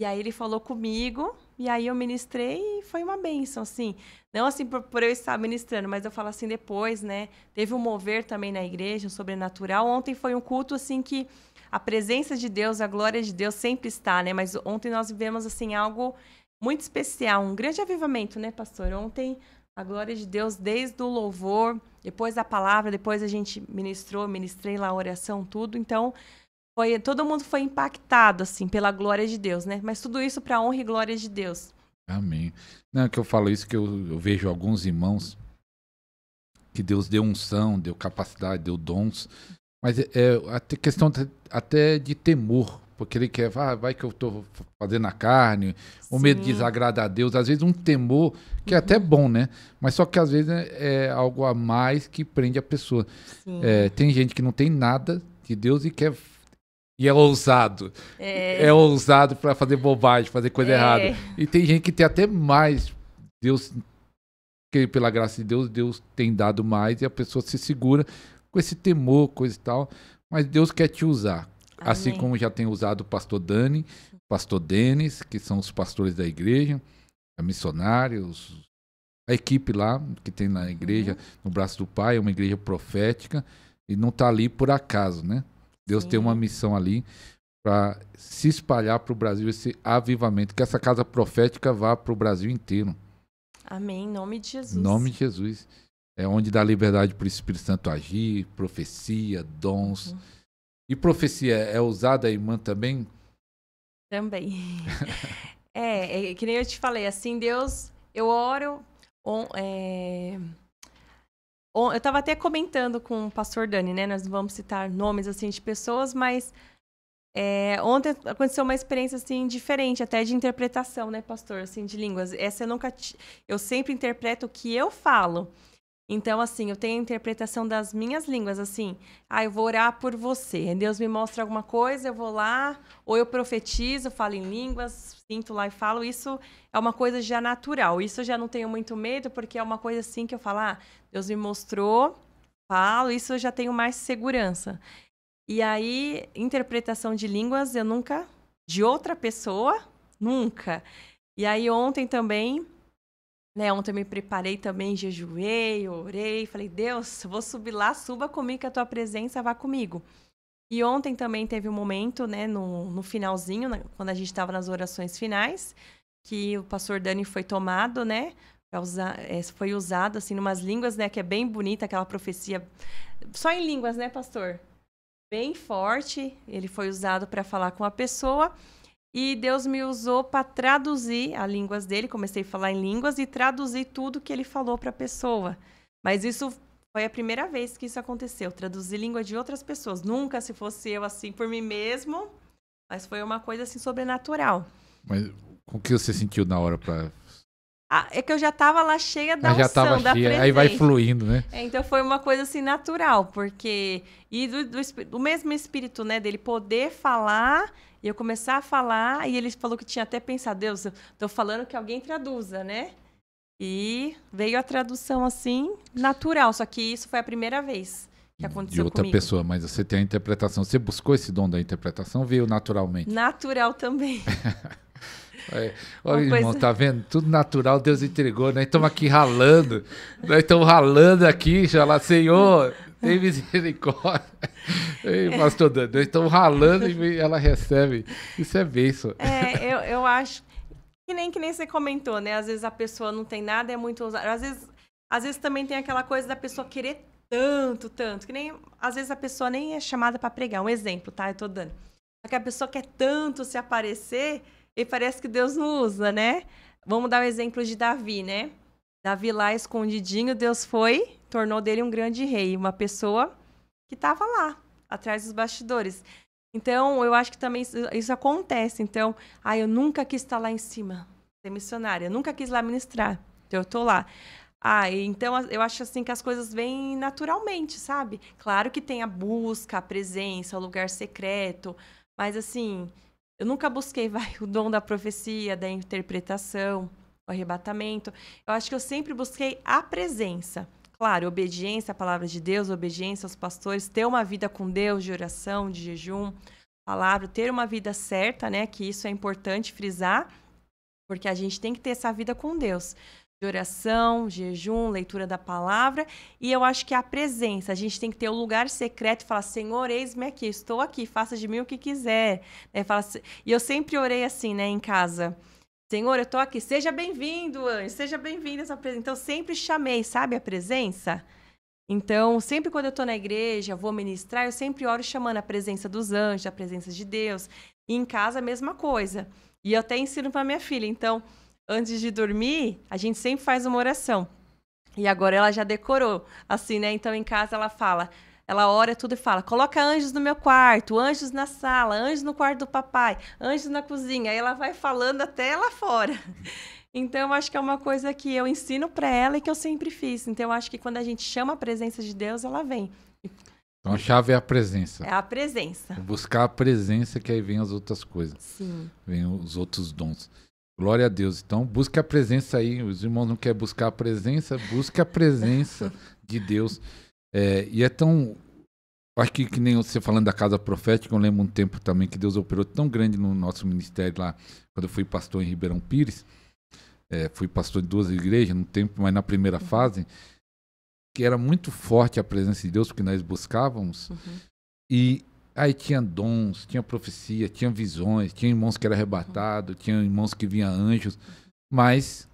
E aí ele falou comigo, e aí eu ministrei e foi uma bênção, assim. Não assim por, por eu estar ministrando, mas eu falo assim depois, né? Teve um mover também na igreja, um sobrenatural. Ontem foi um culto, assim, que a presença de Deus, a glória de Deus sempre está, né? Mas ontem nós vivemos, assim, algo muito especial, um grande avivamento, né, pastor? Ontem a glória de Deus desde o louvor, depois a palavra, depois a gente ministrou, ministrei lá a oração, tudo. Então, foi, todo mundo foi impactado assim pela glória de Deus, né? Mas tudo isso para honra e glória de Deus. Amém. Não, é que eu falo isso que eu, eu vejo alguns irmãos que Deus deu unção, deu capacidade, deu dons, mas é, é a questão até de temor porque ele quer, ah, vai que eu estou fazendo a carne, o medo de desagradar a Deus, às vezes um temor que é até uhum. bom, né? Mas só que às vezes é, é algo a mais que prende a pessoa. É, tem gente que não tem nada de Deus e quer e é ousado. É, é ousado para fazer bobagem, fazer coisa é. errada. E tem gente que tem até mais Deus que pela graça de Deus, Deus tem dado mais e a pessoa se segura com esse temor, coisa e tal, mas Deus quer te usar Assim Amém. Assim como já tem usado o pastor Dani, pastor Denis, que são os pastores da igreja, é missionários, a equipe lá que tem na igreja, uhum. no braço do Pai, é uma igreja profética e não está ali por acaso, né? Deus Sim. tem uma missão ali para se espalhar para o Brasil esse avivamento, que essa casa profética vá para o Brasil inteiro. Amém, em nome de Jesus. Em nome de Jesus. É onde dá liberdade para o Espírito Santo agir, profecia, dons. Uhum e profecia é usada, irmã, também? Também. é, é, que nem eu te falei, assim, Deus, eu oro. On, é, on, eu estava até comentando com o pastor Dani, né? Nós vamos citar nomes, assim, de pessoas, mas é, ontem aconteceu uma experiência, assim, diferente, até de interpretação, né, pastor? Assim, de línguas. Essa eu nunca... Eu sempre interpreto o que eu falo. Então, assim, eu tenho a interpretação das minhas línguas, assim, ah, eu vou orar por você. Deus me mostra alguma coisa, eu vou lá, ou eu profetizo, falo em línguas, sinto lá e falo. Isso é uma coisa já natural. Isso eu já não tenho muito medo, porque é uma coisa assim que eu falo, ah, Deus me mostrou, falo, isso eu já tenho mais segurança. E aí, interpretação de línguas, eu nunca. De outra pessoa, nunca. E aí, ontem também, né, ontem eu me preparei também, jejuei, orei, falei, Deus, vou subir lá, suba comigo, que a tua presença vá comigo. E ontem também teve um momento, né, no, no finalzinho, né, quando a gente estava nas orações finais, que o pastor Dani foi tomado, né, usar, é, foi usado, assim, numas línguas, né, que é bem bonita aquela profecia, só em línguas, né, pastor? Bem forte, ele foi usado para falar com a pessoa, e Deus me usou para traduzir as línguas dele. Comecei a falar em línguas e traduzir tudo que ele falou para a pessoa. Mas isso foi a primeira vez que isso aconteceu, traduzir língua de outras pessoas. Nunca se fosse eu assim por mim mesmo, mas foi uma coisa assim sobrenatural. Mas o que você sentiu na hora para ah, é que eu já tava lá cheia da Mas ah, já tava da cheia, aí vai fluindo, né? É, então foi uma coisa assim natural, porque e do, do, do mesmo espírito, né, dele poder falar e eu começar a falar, e ele falou que tinha até pensado, Deus, eu tô falando que alguém traduza, né? E veio a tradução assim, natural, só que isso foi a primeira vez que aconteceu De outra comigo. pessoa, mas você tem a interpretação. Você buscou esse dom da interpretação, veio naturalmente? Natural também. É. Olha, irmão, tá vendo? Tudo natural, Deus entregou. Nós né? estamos aqui ralando. Nós estamos ralando aqui, já lá, Senhor, tem misericórdia. Ei, pastor Dan, nós estamos ralando e ela recebe. Isso é bênção. É, eu, eu acho. Que nem que nem você comentou, né? Às vezes a pessoa não tem nada, é muito ousada. Às vezes, às vezes também tem aquela coisa da pessoa querer tanto, tanto, que nem às vezes a pessoa nem é chamada para pregar. Um exemplo, tá? Eu tô dando. Só que a pessoa quer tanto se aparecer e parece que Deus não usa, né? Vamos dar o um exemplo de Davi, né? Davi lá escondidinho, Deus foi, tornou dele um grande rei, uma pessoa que estava lá, atrás dos bastidores. Então, eu acho que também isso, acontece. Então, ah, eu nunca quis estar lá em cima, ser missionária, eu nunca quis lá ministrar. Então, eu estou lá. Ah, então eu acho assim que as coisas vêm naturalmente, sabe? Claro que tem a busca, a presença, o lugar secreto, mas assim, eu nunca busquei vai, o dom da profecia, da interpretação, o arrebatamento. Eu acho que eu sempre busquei a presença. Claro, obediência à palavra de Deus, obediência aos pastores, ter uma vida com Deus de oração, de jejum, palavra, ter uma vida certa, né? Que isso é importante frisar, porque a gente tem que ter essa vida com Deus de oração, jejum, leitura da palavra. E eu acho que a presença, a gente tem que ter o um lugar secreto e falar: Senhor, eis-me aqui, estou aqui, faça de mim o que quiser. É, fala, e eu sempre orei assim, né, em casa. Senhor, eu estou aqui, seja bem-vindo, anjo, seja bem-vindo essa presença. Então, sempre chamei, sabe, a presença? Então, sempre quando eu estou na igreja, vou ministrar, eu sempre oro chamando a presença dos anjos, a presença de Deus. E em casa, a mesma coisa. E eu até ensino para minha filha. Então, antes de dormir, a gente sempre faz uma oração. E agora ela já decorou, assim, né? Então em casa ela fala, ela ora tudo e fala: coloca anjos no meu quarto, anjos na sala, anjos no quarto do papai, anjos na cozinha. Aí ela vai falando até lá fora. Então, acho que é uma coisa que eu ensino para ela e que eu sempre fiz. Então, acho que quando a gente chama a presença de Deus, ela vem. Então, a chave é a presença. É a presença. Buscar a presença, que aí vem as outras coisas. Sim. Vem os outros dons. Glória a Deus. Então, busque a presença aí. Os irmãos não querem buscar a presença, busque a presença de Deus. É, e é tão. Acho que, que nem você falando da casa profética, eu lembro um tempo também que Deus operou tão grande no nosso ministério lá, quando eu fui pastor em Ribeirão Pires. É, fui pastor de duas igrejas no tempo, mas na primeira uhum. fase, que era muito forte a presença de Deus, que nós buscávamos. Uhum. E Aí tinha dons, tinha profecia, tinha visões, tinha irmãos que era arrebatado, uhum. tinha irmãos que vinha anjos, mas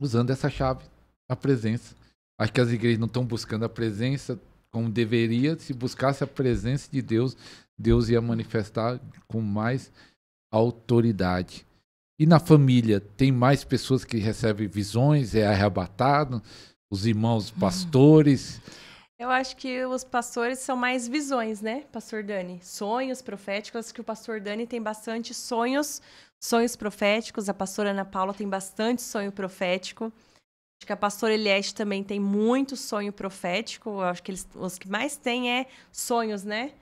usando essa chave, a presença. Acho que as igrejas não estão buscando a presença como deveria. Se buscasse a presença de Deus, Deus ia manifestar com mais autoridade. E na família tem mais pessoas que recebem visões, é arrebatado, os irmãos uhum. pastores. Hum eu acho que os pastores são mais visões, né, pastor Dani? Sonhos proféticos, que o pastor Dani tem bastante sonhos, sonhos proféticos, a pastora Ana Paula tem bastante sonho profético. Acho que a pastora Eliette também tem muito sonho profético. Eu acho que eles, os que mais têm é sonhos, né?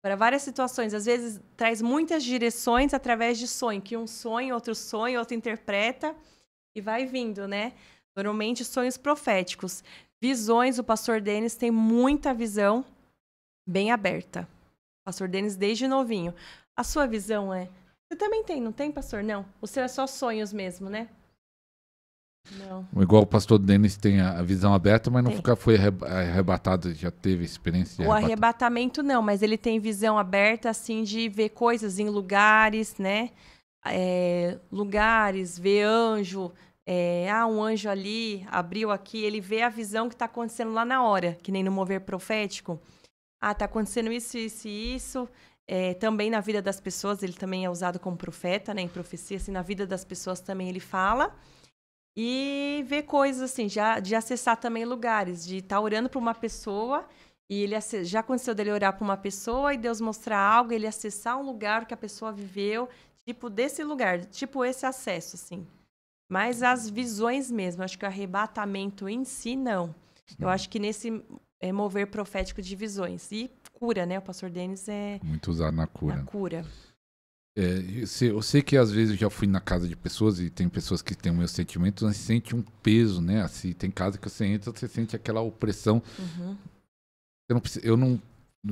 Para várias situações. Às vezes traz muitas direções através de sonho, que um sonho, outro sonho, outro interpreta e vai vindo, né? Normalmente sonhos proféticos visões. O pastor Denis tem muita visão bem aberta. Pastor Denis desde novinho. A sua visão é. Você também tem, não tem, pastor? Não. O seu é só sonhos mesmo, né? Não. Igual o pastor Denis tem a visão aberta, mas não fica, foi arrebatado, já teve experiência. o arrebatamento não, mas ele tem visão aberta, assim, de ver coisas em lugares, né? É, lugares, ver anjo, é, ah, um anjo ali abriu aqui, ele vê a visão que está acontecendo lá na hora, que nem no mover profético. Ah, está acontecendo isso, isso e isso. É, também na vida das pessoas, ele também é usado como profeta, né, em profecia, assim, na vida das pessoas também ele fala. E vê coisas assim, já, de acessar também lugares, de estar tá orando para uma pessoa e ele já aconteceu dele orar para uma pessoa e Deus mostrar algo, ele acessar um lugar que a pessoa viveu, tipo desse lugar, tipo esse acesso, assim. Mas as visões mesmo, acho que o arrebatamento em si, não. Eu acho que nesse é, mover profético de visões. E cura, né? O pastor Denis é. Muito usado na cura. Na cura. É, eu sei que às vezes eu já fui na casa de pessoas e tem pessoas que têm o meu sentimento, mas sente um peso, né? Assim, tem casa que você entra, você sente aquela opressão. Uhum. Eu não, eu não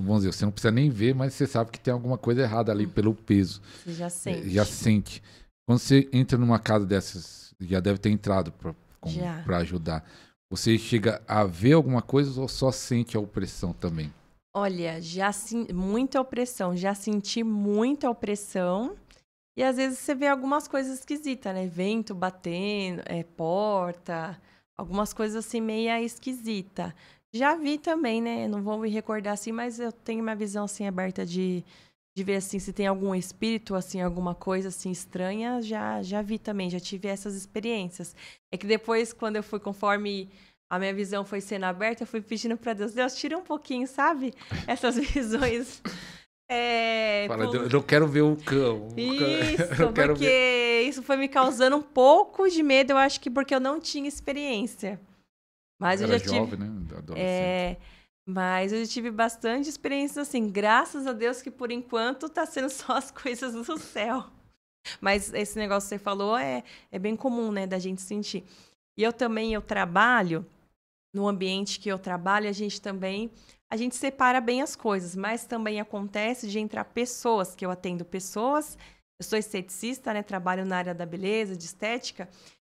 vamos dizer, você não precisa nem ver, mas você sabe que tem alguma coisa errada ali uhum. pelo peso. Você já é, sente. É, já sente. Quando você entra numa casa dessas já deve ter entrado para ajudar. Você chega a ver alguma coisa ou só sente a opressão também? Olha, já senti muita opressão, já senti muita opressão. E às vezes você vê algumas coisas esquisitas, né? Vento batendo, é, porta, algumas coisas assim meia esquisita. Já vi também, né? Não vou me recordar assim, mas eu tenho uma visão assim aberta de, de ver assim se tem algum espírito assim alguma coisa assim estranha já já vi também já tive essas experiências é que depois quando eu fui conforme a minha visão foi sendo aberta eu fui pedindo para Deus Deus tira um pouquinho sabe essas visões é, Fala, por... eu não quero ver o cão. Isso, eu porque ver... isso foi me causando um pouco de medo, eu acho que porque eu não tinha experiência. Mas eu, eu já jovem, tive... né? É... Mas eu tive bastante experiência assim, graças a Deus que por enquanto está sendo só as coisas do céu. Mas esse negócio que você falou é, é bem comum, né, da gente sentir. E eu também, eu trabalho, no ambiente que eu trabalho, a gente também, a gente separa bem as coisas, mas também acontece de entrar pessoas, que eu atendo pessoas, eu sou esteticista, né, trabalho na área da beleza, de estética,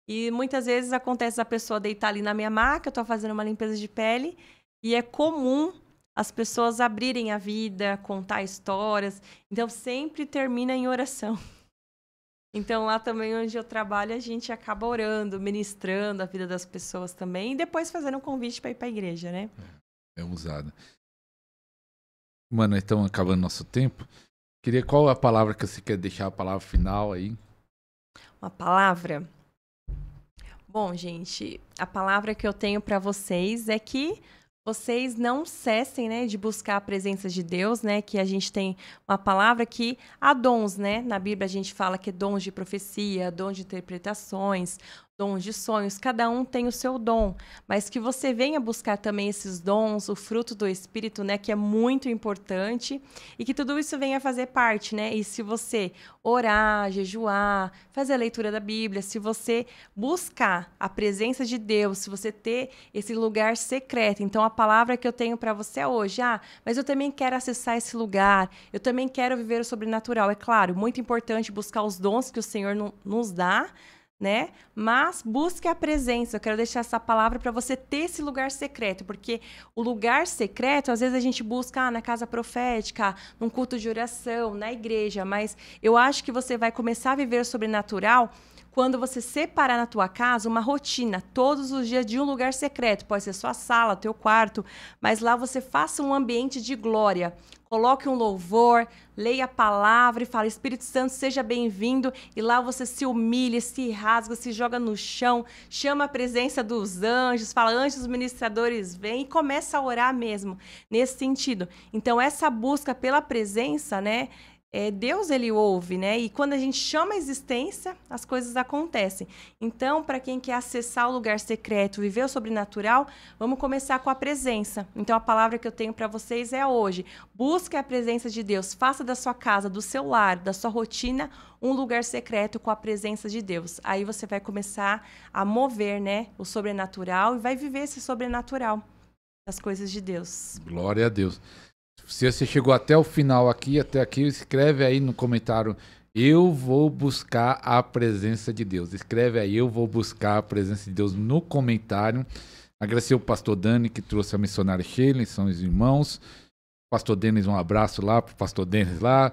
e muitas vezes acontece a pessoa deitar ali na minha maca, eu estou fazendo uma limpeza de pele, e é comum as pessoas abrirem a vida, contar histórias. Então, sempre termina em oração. Então, lá também onde eu trabalho, a gente acaba orando, ministrando a vida das pessoas também. E depois fazendo um convite para ir para a igreja, né? É, é usada. Mano, então, acabando nosso tempo. Queria qual é a palavra que você quer deixar a palavra final aí? Uma palavra. Bom, gente, a palavra que eu tenho para vocês é que vocês não cessem, né, de buscar a presença de Deus, né, que a gente tem uma palavra que há dons, né? Na Bíblia a gente fala que é dons de profecia, dons de interpretações, dons de sonhos, cada um tem o seu dom, mas que você venha buscar também esses dons, o fruto do espírito, né, que é muito importante, e que tudo isso venha fazer parte, né? E se você orar, jejuar, fazer a leitura da Bíblia, se você buscar a presença de Deus, se você ter esse lugar secreto. Então a palavra que eu tenho para você é hoje, ah, mas eu também quero acessar esse lugar, eu também quero viver o sobrenatural. É claro, muito importante buscar os dons que o Senhor nos dá, né? Mas busque a presença. Eu quero deixar essa palavra para você ter esse lugar secreto, porque o lugar secreto, às vezes a gente busca ah, na casa profética, num culto de oração, na igreja, mas eu acho que você vai começar a viver sobrenatural quando você separar na tua casa uma rotina todos os dias de um lugar secreto, pode ser sua sala, teu quarto, mas lá você faça um ambiente de glória. Coloque um louvor, leia a palavra e fala: Espírito Santo, seja bem-vindo. E lá você se humilha, se rasga, se joga no chão, chama a presença dos anjos, fala: Anjos ministradores, vem e começa a orar mesmo, nesse sentido. Então, essa busca pela presença, né? é, Deus ele ouve, né? E quando a gente chama a existência, as coisas acontecem. Então, para quem quer acessar o lugar secreto, viver o sobrenatural, vamos começar com a presença. Então, a palavra que eu tenho para vocês é hoje: busque a presença de Deus, faça da sua casa, do seu lar, da sua rotina um lugar secreto com a presença de Deus. Aí você vai começar a mover, né, o sobrenatural e vai viver esse sobrenatural das coisas de Deus. Glória a Deus. Se você chegou até o final aqui, até aqui, escreve aí no comentário. Eu vou buscar a presença de Deus. Escreve aí, eu vou buscar a presença de Deus no comentário. Agradecer o pastor Dani que trouxe a missionária Sheila, são os irmãos. Pastor Denis, um abraço lá para o pastor Denis lá.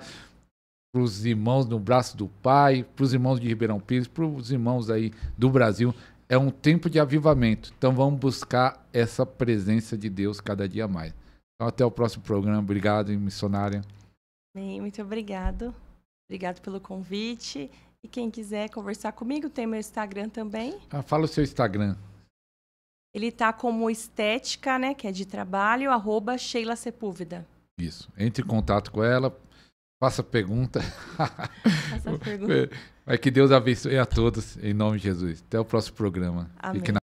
Para os irmãos no braço do Pai, para os irmãos de Ribeirão Pires, para os irmãos aí do Brasil é um tempo de avivamento. Então vamos buscar essa presença de Deus cada dia mais. Então, até o próximo programa. Obrigado, missionária. Bem, muito obrigado. Obrigado pelo convite. E quem quiser conversar comigo, tem meu Instagram também. Ah, fala o seu Instagram. Ele tá como estética, né? Que é de trabalho, arroba Sheila Sepúlveda. Isso. Entre em contato com ela, faça pergunta. Faça pergunta. Mas é, é que Deus abençoe a todos, em nome de Jesus. Até o próximo programa. Amém.